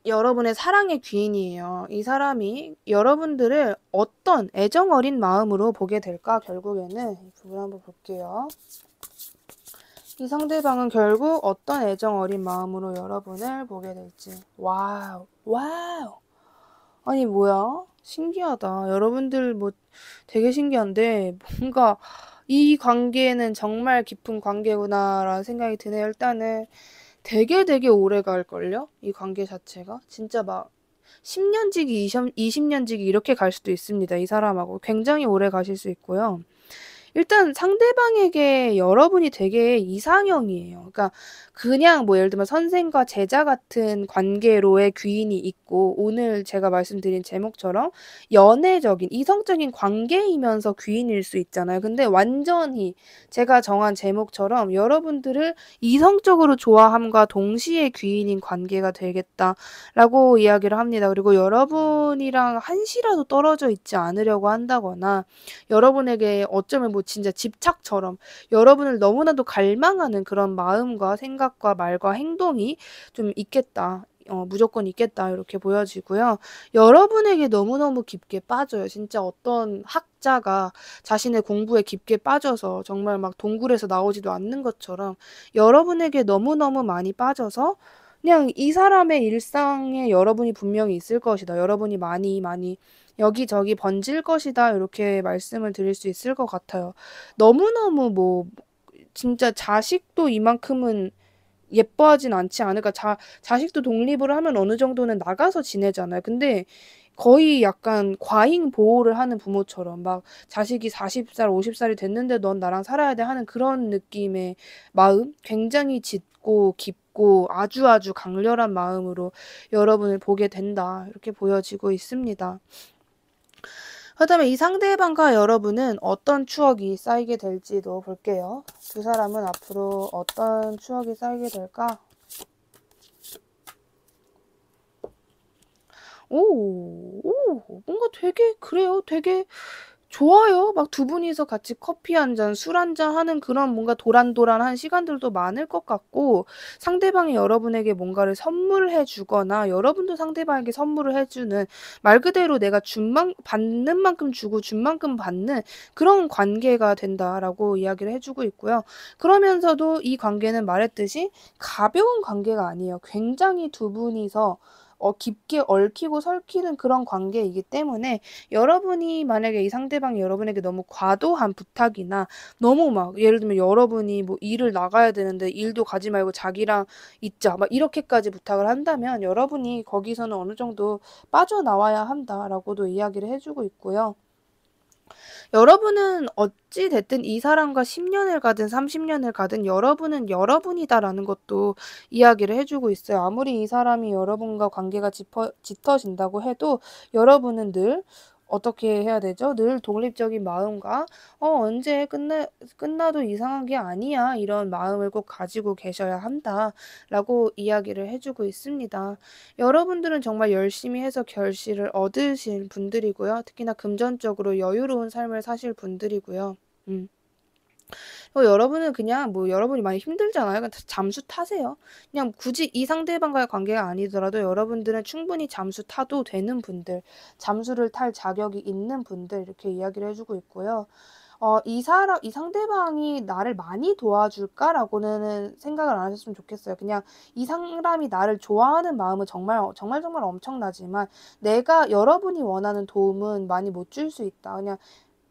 여러분의 사랑의 귀인이에요. 이 사람이 여러분들을 어떤 애정 어린 마음으로 보게 될까? 결국에는 이 부분 한번 볼게요. 이 상대방은 결국 어떤 애정 어린 마음으로 여러분을 보게 될지. 와우, 와우. 아니, 뭐야? 신기하다. 여러분들 뭐 되게 신기한데, 뭔가 이 관계는 정말 깊은 관계구나라는 생각이 드네요. 일단은 되게 되게 오래 갈걸요? 이 관계 자체가. 진짜 막 10년 지기, 20, 년 지기 이렇게 갈 수도 있습니다. 이 사람하고. 굉장히 오래 가실 수 있고요. 일단 상대방에게 여러분이 되게 이상형이에요. 그러니까 그냥 뭐 예를 들면 선생과 제자 같은 관계로의 귀인이 있고 오늘 제가 말씀드린 제목처럼 연애적인 이성적인 관계이면서 귀인일 수 있잖아요. 근데 완전히 제가 정한 제목처럼 여러분들을 이성적으로 좋아함과 동시에 귀인인 관계가 되겠다라고 이야기를 합니다. 그리고 여러분이랑 한시라도 떨어져 있지 않으려고 한다거나 여러분에게 어쩌면 뭐 진짜 집착처럼 여러분을 너무나도 갈망하는 그런 마음과 생각과 말과 행동이 좀 있겠다. 어, 무조건 있겠다 이렇게 보여지고요. 여러분에게 너무너무 깊게 빠져요. 진짜 어떤 학자가 자신의 공부에 깊게 빠져서 정말 막 동굴에서 나오지도 않는 것처럼 여러분에게 너무너무 많이 빠져서 그냥 이 사람의 일상에 여러분이 분명히 있을 것이다. 여러분이 많이 많이 여기저기 번질 것이다. 이렇게 말씀을 드릴 수 있을 것 같아요. 너무너무 뭐, 진짜 자식도 이만큼은 예뻐하진 않지 않을까. 자, 자식도 독립을 하면 어느 정도는 나가서 지내잖아요. 근데 거의 약간 과잉 보호를 하는 부모처럼 막 자식이 40살, 50살이 됐는데 넌 나랑 살아야 돼 하는 그런 느낌의 마음? 굉장히 짙고 깊고 아주 아주 강렬한 마음으로 여러분을 보게 된다. 이렇게 보여지고 있습니다. 그다음에 이 상대방과 여러분은 어떤 추억이 쌓이게 될지도 볼게요. 두 사람은 앞으로 어떤 추억이 쌓이게 될까? 오, 오, 뭔가 되게, 그래요. 되게 좋아요. 막 두 분이서 같이 커피 한 잔, 술 한 잔 하는 그런 뭔가 도란도란한 시간들도 많을 것 같고, 상대방이 여러분에게 뭔가를 선물해 주거나, 여러분도 상대방에게 선물을 해주는, 말 그대로 내가 준 만, 받는 만큼 주고 준 만큼 받는 그런 관계가 된다라고 이야기를 해주고 있고요. 그러면서도 이 관계는 말했듯이 가벼운 관계가 아니에요. 굉장히 두 분이서 어, 깊게 얽히고 설키는 그런 관계이기 때문에 여러분이 만약에 이 상대방이 여러분에게 너무 과도한 부탁이나 너무 막 예를 들면 여러분이 뭐 일을 나가야 되는데 일도 가지 말고 자기랑 있자 막 이렇게까지 부탁을 한다면 여러분이 거기서는 어느 정도 빠져나와야 한다라고도 이야기를 해주고 있고요. 여러분은 어찌 됐든 이 사람과 10년을 가든 30년을 가든 여러분은 여러분이다라는 것도 이야기를 해주고 있어요. 아무리 이 사람이 여러분과 관계가 짙어, 짙어진다고 해도 여러분은 늘 어떻게 해야 되죠? 늘 독립적인 마음과 어, 언제 끝나, 끝나도 이상한 게 아니야. 이런 마음을 꼭 가지고 계셔야 한다. 라고 이야기를 해주고 있습니다. 여러분들은 정말 열심히 해서 결실을 얻으신 분들이고요. 특히나 금전적으로 여유로운 삶을 사실 분들이고요. 음. 어, 여러분은 그냥 뭐 여러분이 많이 힘들잖아요. 그냥 그러니까 잠수 타세요. 그냥 굳이 이 상대방과의 관계가 아니더라도 여러분들은 충분히 잠수 타도 되는 분들, 잠수를 탈 자격이 있는 분들 이렇게 이야기를 해주고 있고요. 어, 이 사람, 이 상대방이 나를 많이 도와줄까라고는 생각을 안 하셨으면 좋겠어요. 그냥 이 사람이 나를 좋아하는 마음은 정말, 정말, 정말 엄청나지만 내가 여러분이 원하는 도움은 많이 못 줄 수 있다. 그냥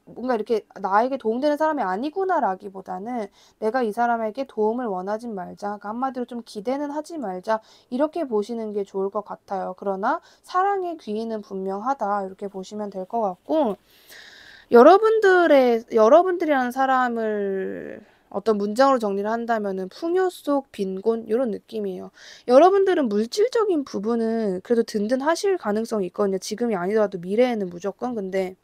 뭔가 이렇게 나에게 도움되는 사람이 아니구나라기보다는 내가 이 사람에게 도움을 원하진 말자. 그 한마디로 좀 기대는 하지 말자. 이렇게 보시는 게 좋을 것 같아요. 그러나 사랑의 귀인은 분명하다. 이렇게 보시면 될 것 같고 여러분들의 여러분들이라는 사람을 어떤 문장으로 정리를 한다면 풍요 속 빈곤 이런 느낌이에요. 여러분들은 물질적인 부분은 그래도 든든하실 가능성이 있거든요. 지금이 아니더라도 미래에는 무조건 근데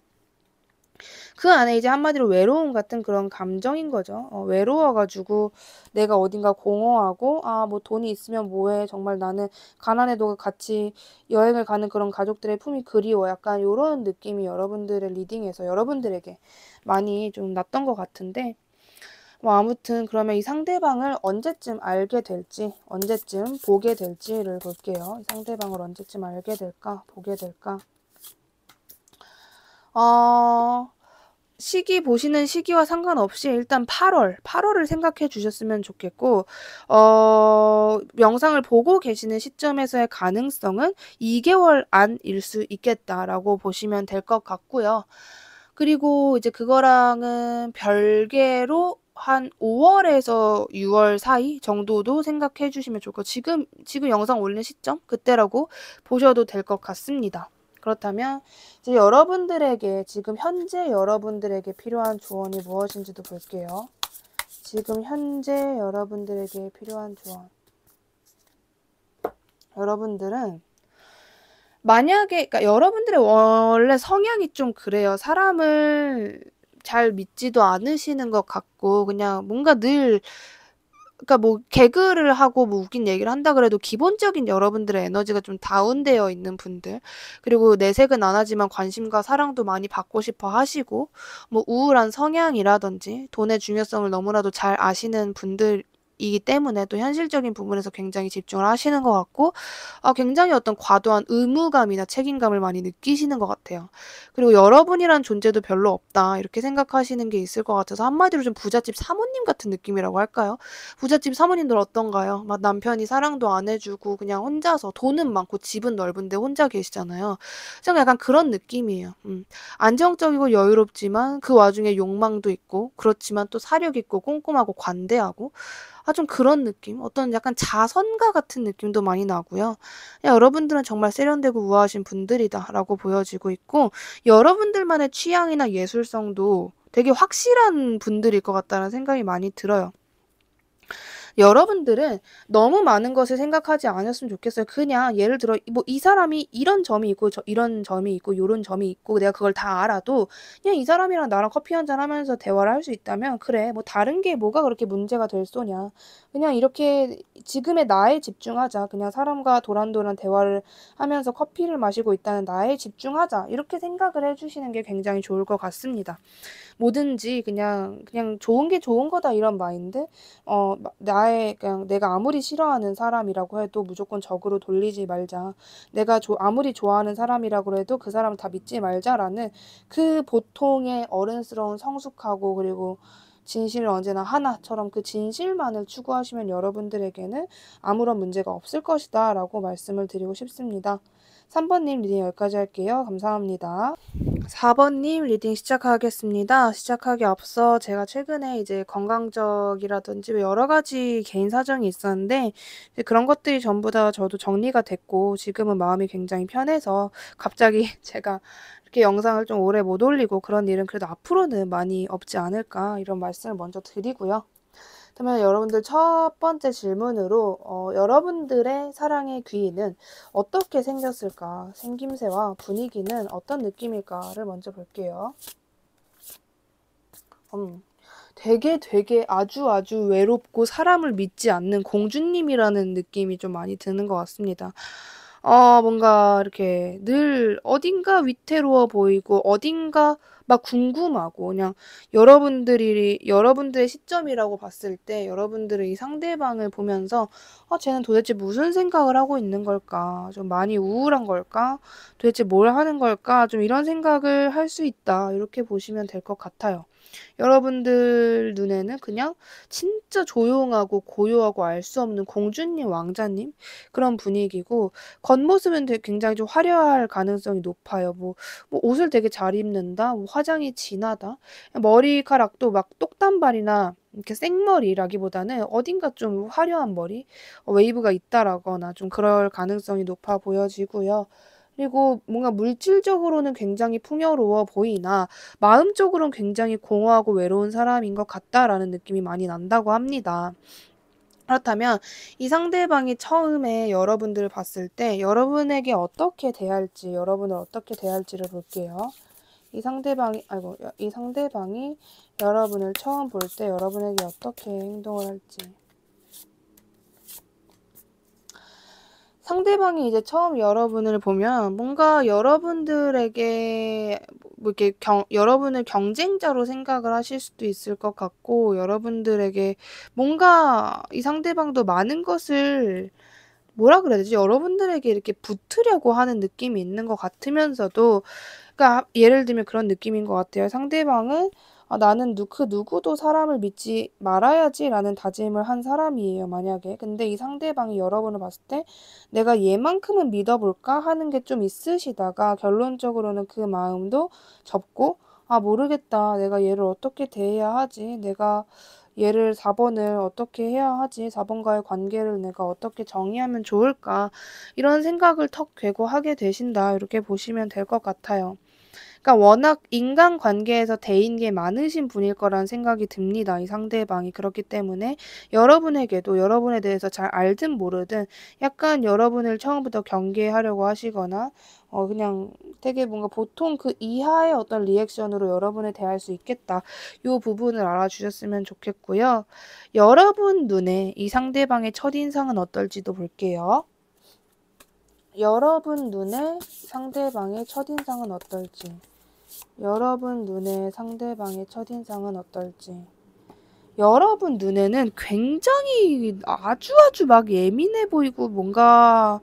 그 안에 이제 한마디로 외로움 같은 그런 감정인 거죠. 어, 외로워가지고 내가 어딘가 공허하고, 아, 뭐 돈이 있으면 뭐해. 정말 나는 가난해도 같이 여행을 가는 그런 가족들의 품이 그리워. 약간 이런 느낌이 여러분들의 리딩에서 여러분들에게 많이 좀 났던 것 같은데, 뭐 아무튼 그러면 이 상대방을 언제쯤 알게 될지, 언제쯤 보게 될지를 볼게요. 상대방을 언제쯤 알게 될까, 보게 될까. 어, 시기 보시는 시기와 상관없이 일단 8월, 8월을 생각해 주셨으면 좋겠고 어, 영상을 보고 계시는 시점에서의 가능성은 2개월 안일 수 있겠다라고 보시면 될 것 같고요. 그리고 이제 그거랑은 별개로 한 5월에서 6월 사이 정도도 생각해 주시면 좋고 지금 지금 영상 올린 시점 그때라고 보셔도 될 것 같습니다. 그렇다면 이제 여러분들에게 지금 현재 여러분들에게 필요한 조언이 무엇인지도 볼게요. 지금 현재 여러분들에게 필요한 조언. 여러분들은 만약에 그러니까 여러분들의 원래 성향이 좀 그래요. 사람을 잘 믿지도 않으시는 것 같고 그냥 뭔가 늘 그러니까 뭐 개그를 하고 뭐 웃긴 얘기를 한다 그래도 기본적인 여러분들의 에너지가 좀 다운되어 있는 분들 그리고 내색은 안 하지만 관심과 사랑도 많이 받고 싶어 하시고 뭐 우울한 성향이라든지 돈의 중요성을 너무나도 잘 아시는 분들 이기 때문에 또 현실적인 부분에서 굉장히 집중을 하시는 것 같고 아, 굉장히 어떤 과도한 의무감이나 책임감을 많이 느끼시는 것 같아요. 그리고 여러분이란 존재도 별로 없다 이렇게 생각하시는 게 있을 것 같아서 한마디로 좀 부잣집 사모님 같은 느낌이라고 할까요? 부잣집 사모님들 어떤가요? 막 남편이 사랑도 안 해주고 그냥 혼자서 돈은 많고 집은 넓은데 혼자 계시잖아요. 좀 약간 그런 느낌이에요. 음. 안정적이고 여유롭지만 그 와중에 욕망도 있고 그렇지만 또 사력 있고 꼼꼼하고 관대하고 아, 좀 그런 느낌? 어떤 약간 자선가 같은 느낌도 많이 나고요. 여러분들은 정말 세련되고 우아하신 분들이다라고 보여지고 있고, 여러분들만의 취향이나 예술성도 되게 확실한 분들일 것 같다는 생각이 많이 들어요. 여러분들은 너무 많은 것을 생각하지 않았으면 좋겠어요. 그냥 예를 들어 뭐이 뭐 사람이 이런 점이 있고 저, 이런 점이 있고 요런 점이 있고 내가 그걸 다 알아도 그냥 이 사람이랑 나랑 커피 한잔 하면서 대화를 할 수 있다면 그래 뭐 다른 게 뭐가 그렇게 문제가 될 소냐. 그냥 이렇게 지금의 나에 집중하자. 그냥 사람과 도란도란 대화를 하면서 커피를 마시고 있다는 나에 집중하자. 이렇게 생각을 해주시는 게 굉장히 좋을 것 같습니다. 뭐든지 그냥 그냥 좋은 게 좋은 거다 이런 마인드 어 나의 그냥 내가 아무리 싫어하는 사람이라고 해도 무조건 적으로 돌리지 말자 내가 조, 아무리 좋아하는 사람이라고 해도 그 사람 다 믿지 말자라는 그 보통의 어른스러운 성숙하고 그리고 진실을 언제나 하나처럼 그 진실만을 추구하시면 여러분들에게는 아무런 문제가 없을 것이다 라고 말씀을 드리고 싶습니다. 3번님 리딩 여기까지 할게요. 감사합니다. 4번님 리딩 시작하겠습니다. 시작하기 앞서 제가 최근에 이제 건강적이라든지 뭐 여러 가지 개인 사정이 있었는데 그런 것들이 전부 다 저도 정리가 됐고 지금은 마음이 굉장히 편해서 갑자기 제가 이렇게 영상을 좀 오래 못 올리고 그런 일은 그래도 앞으로는 많이 없지 않을까 이런 말씀을 먼저 드리고요. 그러면 여러분들 첫 번째 질문으로 어, 여러분들의 사랑의 귀인은 어떻게 생겼을까? 생김새와 분위기는 어떤 느낌일까를 먼저 볼게요. 음, 되게 되게 아주 아주 외롭고 사람을 믿지 않는 공주님이라는 느낌이 좀 많이 드는 것 같습니다. 어, 뭔가 이렇게 늘 어딘가 위태로워 보이고 어딘가 막 궁금하고 그냥 여러분들이 여러분들의 시점이라고 봤을 때 여러분들의 이 상대방을 보면서 아 쟤는 도대체 무슨 생각을 하고 있는 걸까 좀 많이 우울한 걸까 도대체 뭘 하는 걸까 좀 이런 생각을 할 수 있다 이렇게 보시면 될 것 같아요. 여러분들 눈에는 그냥 진짜 조용하고 고요하고 알 수 없는 공주님, 왕자님 그런 분위기고 겉모습은 되게 굉장히 좀 화려할 가능성이 높아요. 뭐, 뭐 옷을 되게 잘 입는다, 뭐 화장이 진하다, 머리카락도 막 똑단발이나 이렇게 생머리라기보다는 어딘가 좀 화려한 머리, 어, 웨이브가 있다라거나 좀 그럴 가능성이 높아 보여지고요. 그리고 뭔가 물질적으로는 굉장히 풍요로워 보이나 마음적으로는 굉장히 공허하고 외로운 사람인 것 같다라는 느낌이 많이 난다고 합니다. 그렇다면 이 상대방이 처음에 여러분들을 봤을 때 여러분에게 어떻게 대할지 여러분을 어떻게 대할지를 볼게요. 이 상대방이 아이고 이 상대방이 여러분을 처음 볼 때 여러분에게 어떻게 행동을 할지 상대방이 이제 처음 여러분을 보면 뭔가 여러분들에게 뭐, 뭐 이렇게 경, 여러분을 경쟁자로 생각을 하실 수도 있을 것 같고 여러분들에게 뭔가 이 상대방도 많은 것을 뭐라 그래야 되지? 여러분들에게 이렇게 붙으려고 하는 느낌이 있는 것 같으면서도 그러니까 예를 들면 그런 느낌인 것 같아요. 상대방은 아, 나는 그 누구도 사람을 믿지 말아야지라는 다짐을 한 사람이에요, 만약에. 근데 이 상대방이 여러분을 봤을 때 내가 얘만큼은 믿어볼까 하는 게 좀 있으시다가 결론적으로는 그 마음도 접고 아, 모르겠다. 내가 얘를 어떻게 대해야 하지? 내가 얘를 4번을 어떻게 해야 하지? 4번과의 관계를 내가 어떻게 정의하면 좋을까? 이런 생각을 턱 괴고 하게 되신다. 이렇게 보시면 될 것 같아요. 그러니까 워낙 인간 관계에서 대인 게 많으신 분일 거란 생각이 듭니다. 이 상대방이 그렇기 때문에 여러분에게도 여러분에 대해서 잘 알든 모르든 약간 여러분을 처음부터 경계하려고 하시거나 어 그냥 되게 뭔가 보통 그 이하의 어떤 리액션으로 여러분에 대할 수 있겠다. 요 부분을 알아주셨으면 좋겠고요. 여러분 눈에 이 상대방의 첫인상은 어떨지도 볼게요. 여러분 눈에 상대방의 첫인상은 어떨지. 여러분 눈에 상대방의 첫인상은 어떨지. 여러분 눈에는 굉장히 아주 아주 막 예민해 보이고 뭔가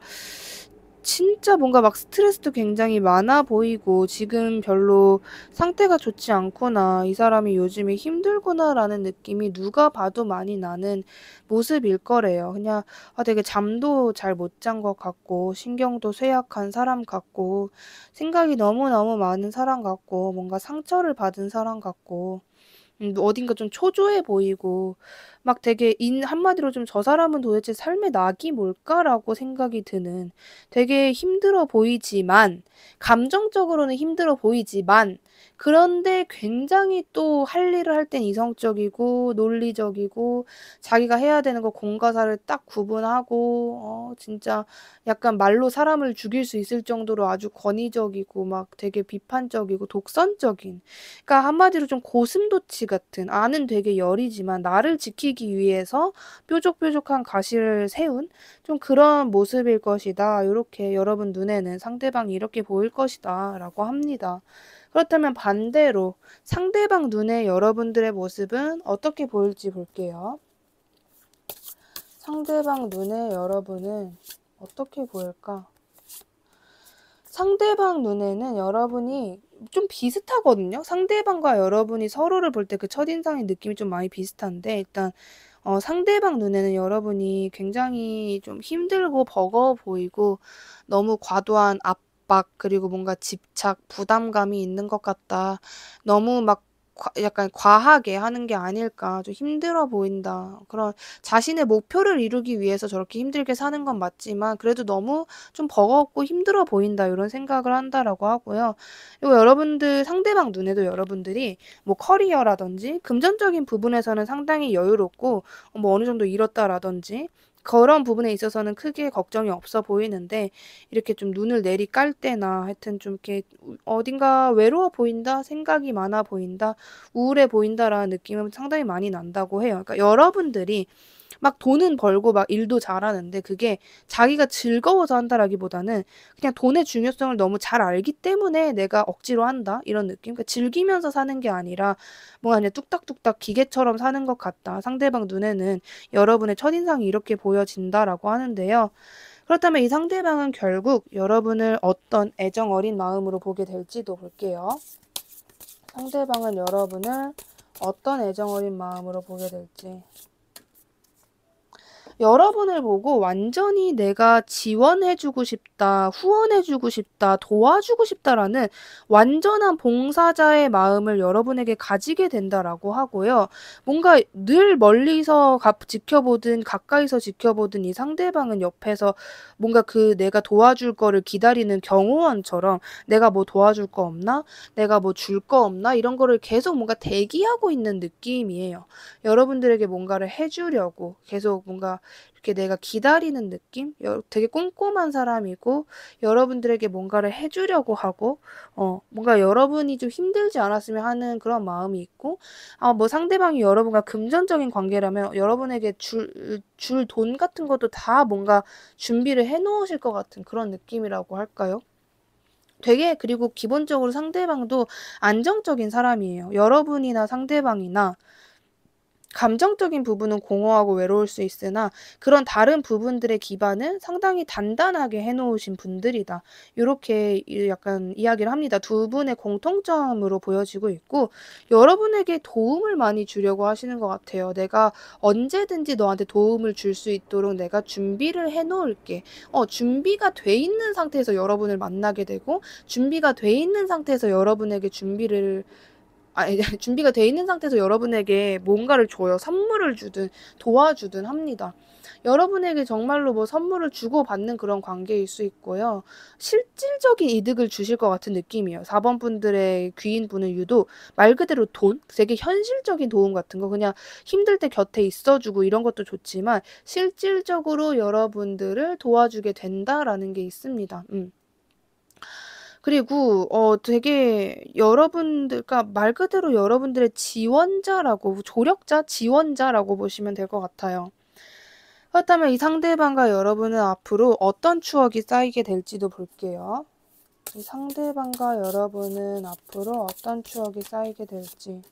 진짜 뭔가 막 스트레스도 굉장히 많아 보이고 지금 별로 상태가 좋지 않구나. 이 사람이 요즘에 힘들구나라는 느낌이 누가 봐도 많이 나는 모습일 거래요. 그냥 아, 되게 잠도 잘 못 잔 것 같고 신경도 쇠약한 사람 같고 생각이 너무너무 많은 사람 같고 뭔가 상처를 받은 사람 같고 음, 어딘가 좀 초조해 보이고 막 되게 인 한마디로 좀 저 사람은 도대체 삶의 낙이 뭘까라고 생각이 드는 되게 힘들어 보이지만 감정적으로는 힘들어 보이지만 그런데 굉장히 또 할 일을 할 땐 이성적이고 논리적이고 자기가 해야 되는 거 공과사를 딱 구분하고 어 진짜 약간 말로 사람을 죽일 수 있을 정도로 아주 권위적이고 막 되게 비판적이고 독선적인 그러니까 한마디로 좀 고슴도치 같은 아는 되게 열이지만 나를 지키 지키기 위해서 뾰족뾰족한 가시를 세운 좀 그런 모습일 것이다. 이렇게 여러분 눈에는 상대방이 이렇게 보일 것이다. 라고 합니다. 그렇다면 반대로 상대방 눈에 여러분들의 모습은 어떻게 보일지 볼게요. 상대방 눈에 여러분은 어떻게 보일까? 상대방 눈에는 여러분이 좀 비슷하거든요. 상대방과 여러분이 서로를 볼 때 그 첫인상의 느낌이 좀 많이 비슷한데 일단 어, 상대방 눈에는 여러분이 굉장히 좀 힘들고 버거워 보이고 너무 과도한 압박 그리고 뭔가 집착, 부담감이 있는 것 같다. 너무 막 약간 과하게 하는 게 아닐까 좀 힘들어 보인다 그런 자신의 목표를 이루기 위해서 저렇게 힘들게 사는 건 맞지만 그래도 너무 좀 버겁고 힘들어 보인다 이런 생각을 한다라고 하고요 그리고 여러분들 상대방 눈에도 여러분들이 뭐 커리어라든지 금전적인 부분에서는 상당히 여유롭고 뭐 어느 정도 잃었다라든지 그런 부분에 있어서는 크게 걱정이 없어 보이는데 이렇게 좀 눈을 내리깔 때나 하여튼 좀 이렇게 어딘가 외로워 보인다 생각이 많아 보인다 우울해 보인다라는 느낌은 상당히 많이 난다고 해요 그러니까 여러분들이 막 돈은 벌고 막 일도 잘하는데 그게 자기가 즐거워서 한다라기보다는 그냥 돈의 중요성을 너무 잘 알기 때문에 내가 억지로 한다 이런 느낌. 그러니까 즐기면서 사는 게 아니라 뭔가 그냥 뚝딱뚝딱 기계처럼 사는 것 같다. 상대방 눈에는 여러분의 첫인상이 이렇게 보여진다라고 하는데요. 그렇다면 이 상대방은 결국 여러분을 어떤 애정 어린 마음으로 보게 될지도 볼게요. 상대방은 여러분을 어떤 애정 어린 마음으로 보게 될지. 여러분을 보고 완전히 내가 지원해주고 싶다, 후원해주고 싶다, 도와주고 싶다라는 완전한 봉사자의 마음을 여러분에게 가지게 된다라고 하고요. 뭔가 늘 멀리서 가, 지켜보든 가까이서 지켜보든 이 상대방은 옆에서 뭔가 그 내가 도와줄 거를 기다리는 경호원처럼 내가 뭐 도와줄 거 없나? 내가 뭐 줄 거 없나? 이런 거를 계속 뭔가 대기하고 있는 느낌이에요. 여러분들에게 뭔가를 해주려고 계속 뭔가 이렇게 내가 기다리는 느낌? 되게 꼼꼼한 사람이고 여러분들에게 뭔가를 해주려고 하고 어, 뭔가 여러분이 좀 힘들지 않았으면 하는 그런 마음이 있고 아, 뭐 상대방이 여러분과 금전적인 관계라면 여러분에게 줄줄돈 같은 것도 다 뭔가 준비를 해놓으실 것 같은 그런 느낌이라고 할까요? 되게 그리고 기본적으로 상대방도 안정적인 사람이에요. 여러분이나 상대방이나 감정적인 부분은 공허하고 외로울 수 있으나 그런 다른 부분들의 기반은 상당히 단단하게 해놓으신 분들이다. 이렇게 약간 이야기를 합니다. 두 분의 공통점으로 보여지고 있고 여러분에게 도움을 많이 주려고 하시는 것 같아요. 내가 언제든지 너한테 도움을 줄 수 있도록 내가 준비를 해놓을게. 어, 준비가 돼 있는 상태에서 여러분을 만나게 되고 준비가 돼 있는 상태에서 여러분에게 준비를 아, 준비가 돼 있는 상태에서 여러분에게 뭔가를 줘요. 선물을 주든 도와주든 합니다. 여러분에게 정말로 뭐 선물을 주고 받는 그런 관계일 수 있고요. 실질적인 이득을 주실 것 같은 느낌이에요. 4번 분들의 귀인 분은 유도 말 그대로 돈, 되게 현실적인 도움 같은 거 그냥 힘들 때 곁에 있어주고 이런 것도 좋지만 실질적으로 여러분들을 도와주게 된다라는 게 있습니다. 음. 그리고 어 되게 여러분들 그말 러니까 그대로 여러분들의 지원자라고 조력자, 지원자라고 보시면 될 것 같아요. 그렇다면 이 상대방과 여러분은 앞으로 어떤 추억이 쌓이게 될지도 볼게요. 이 상대방과 여러분은 앞으로 어떤 추억이 쌓이게 될지.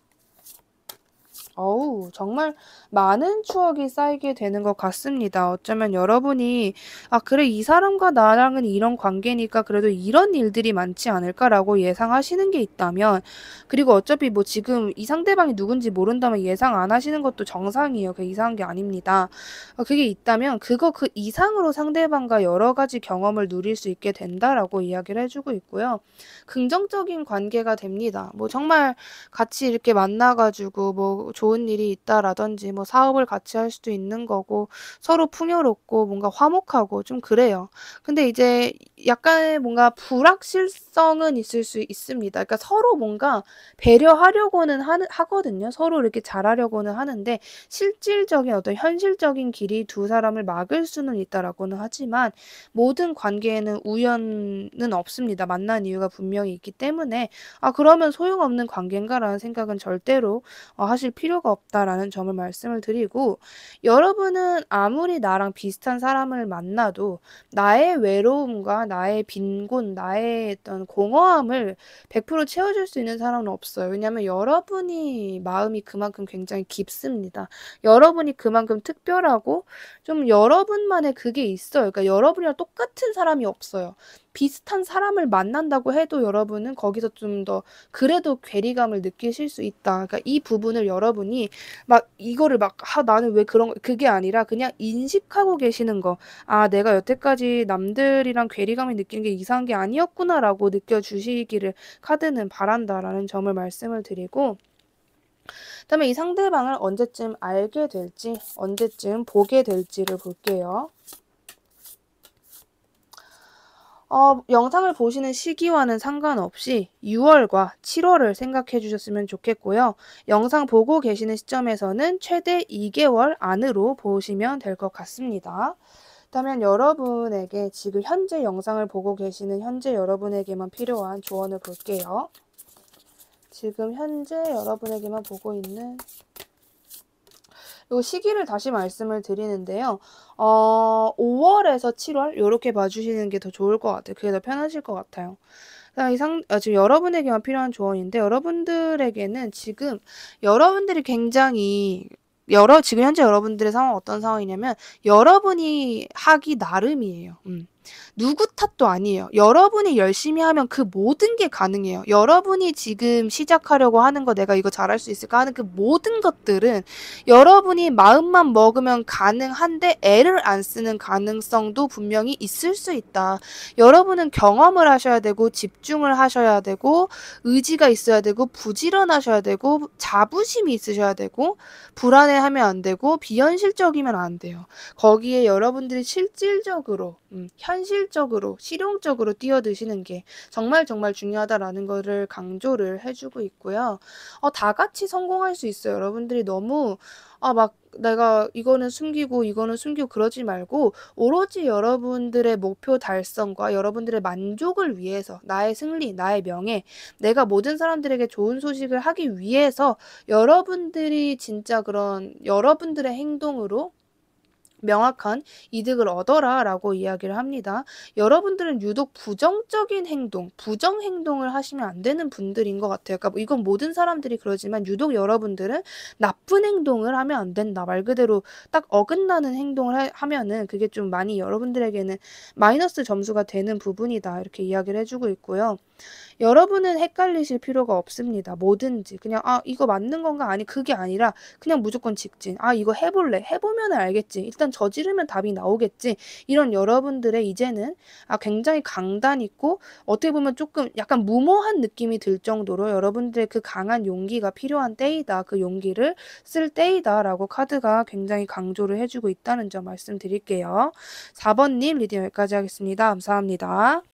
어우, 정말 많은 추억이 쌓이게 되는 것 같습니다. 어쩌면 여러분이, 아, 그래, 이 사람과 나랑은 이런 관계니까 그래도 이런 일들이 많지 않을까라고 예상하시는 게 있다면, 그리고 어차피 뭐 지금 이 상대방이 누군지 모른다면 예상 안 하시는 것도 정상이에요. 그 이상한 게 아닙니다. 어, 그게 있다면, 그거 그 이상으로 상대방과 여러 가지 경험을 누릴 수 있게 된다라고 이야기를 해주고 있고요. 긍정적인 관계가 됩니다. 뭐 정말 같이 이렇게 만나가지고, 뭐, 좋 좋은 일이 있다라든지 뭐 사업을 같이 할 수도 있는 거고 서로 풍요롭고 뭔가 화목하고 좀 그래요. 근데 이제 약간의 뭔가 불확실성은 있을 수 있습니다. 그러니까 서로 뭔가 배려하려고는 하, 하거든요. 서로 이렇게 잘하려고는 하는데 실질적인 어떤 현실적인 길이 두 사람을 막을 수는 있다라고는 하지만 모든 관계에는 우연은 없습니다. 만난 이유가 분명히 있기 때문에 아 그러면 소용없는 관계인가라는 생각은 절대로 어, 하실 필요 필요가 없다라는 점을 말씀을 드리고 여러분은 아무리 나랑 비슷한 사람을 만나도 나의 외로움과 나의 빈곤, 나의 어떤 공허함을 100% 채워줄 수 있는 사람은 없어요. 왜냐하면 여러분이 마음이 그만큼 굉장히 깊습니다. 여러분이 그만큼 특별하고 좀 여러분만의 그게 있어요. 그러니까 여러분이랑 똑같은 사람이 없어요. 비슷한 사람을 만난다고 해도 여러분은 거기서 좀 더 그래도 괴리감을 느끼실 수 있다. 그러니까 이 부분을 여러분이 막 이거를 막 아, 나는 왜 그런 그게 아니라 그냥 인식하고 계시는 거. 아, 내가 여태까지 남들이랑 괴리감을 느끼는 게 이상한 게 아니었구나라고 느껴 주시기를 카드는 바란다라는 점을 말씀을 드리고 그다음에 이 상대방을 언제쯤 알게 될지, 언제쯤 보게 될지를 볼게요. 어, 영상을 보시는 시기와는 상관없이 6월과 7월을 생각해 주셨으면 좋겠고요. 영상 보고 계시는 시점에서는 최대 2개월 안으로 보시면 될 것 같습니다. 그렇다면 여러분에게 지금 현재 영상을 보고 계시는 현재 여러분에게만 필요한 조언을 볼게요. 지금 현재 여러분에게만 보고 있는 요 시기를 다시 말씀을 드리는데요. 어, 5월에서 7월 이렇게 봐주시는 게 더 좋을 것 같아요. 그게 더 편하실 것 같아요. 이상 아, 지금 여러분에게만 필요한 조언인데 여러분들에게는 지금 여러분들이 굉장히 여러 지금 현재 여러분들의 상황 어떤 상황이냐면 여러분이 하기 나름이에요. 음. 누구 탓도 아니에요. 여러분이 열심히 하면 그 모든 게 가능해요. 여러분이 지금 시작하려고 하는 거 내가 이거 잘할 수 있을까 하는 그 모든 것들은 여러분이 마음만 먹으면 가능한데 애를 안 쓰는 가능성도 분명히 있을 수 있다. 여러분은 경험을 하셔야 되고 집중을 하셔야 되고 의지가 있어야 되고 부지런하셔야 되고 자부심이 있으셔야 되고 불안해하면 안 되고 비현실적이면 안 돼요. 거기에 여러분들이 실질적으로 음, 현 현실적으로 실용적으로 뛰어드시는 게 정말 정말 중요하다라는 것을 강조를 해주고 있고요. 어, 다 같이 성공할 수 있어요. 여러분들이 너무 아, 막 내가 이거는 숨기고 이거는 숨기고 그러지 말고 오로지 여러분들의 목표 달성과 여러분들의 만족을 위해서 나의 승리, 나의 명예, 내가 모든 사람들에게 좋은 소식을 하기 위해서 여러분들이 진짜 그런 여러분들의 행동으로 명확한 이득을 얻어라 라고 이야기를 합니다. 여러분들은 유독 부정적인 행동, 부정 행동을 하시면 안 되는 분들인 것 같아요. 그러니까 뭐 이건 모든 사람들이 그러지만 유독 여러분들은 나쁜 행동을 하면 안 된다. 말 그대로 딱 어긋나는 행동을 하, 하면은 그게 좀 많이 여러분들에게는 마이너스 점수가 되는 부분이다. 이렇게 이야기를 해주고 있고요. 여러분은 헷갈리실 필요가 없습니다. 뭐든지 그냥 아 이거 맞는 건가 아니 그게 아니라 그냥 무조건 직진. 아 이거 해볼래 해보면 알겠지. 일단 저지르면 답이 나오겠지. 이런 여러분들의 이제는 아 굉장히 강단 있고 어떻게 보면 조금 약간 무모한 느낌이 들 정도로 여러분들의 그 강한 용기가 필요한 때이다. 그 용기를 쓸 때이다라고 카드가 굉장히 강조를 해주고 있다는 점 말씀드릴게요. 4번님 리딩 여기까지 하겠습니다. 감사합니다.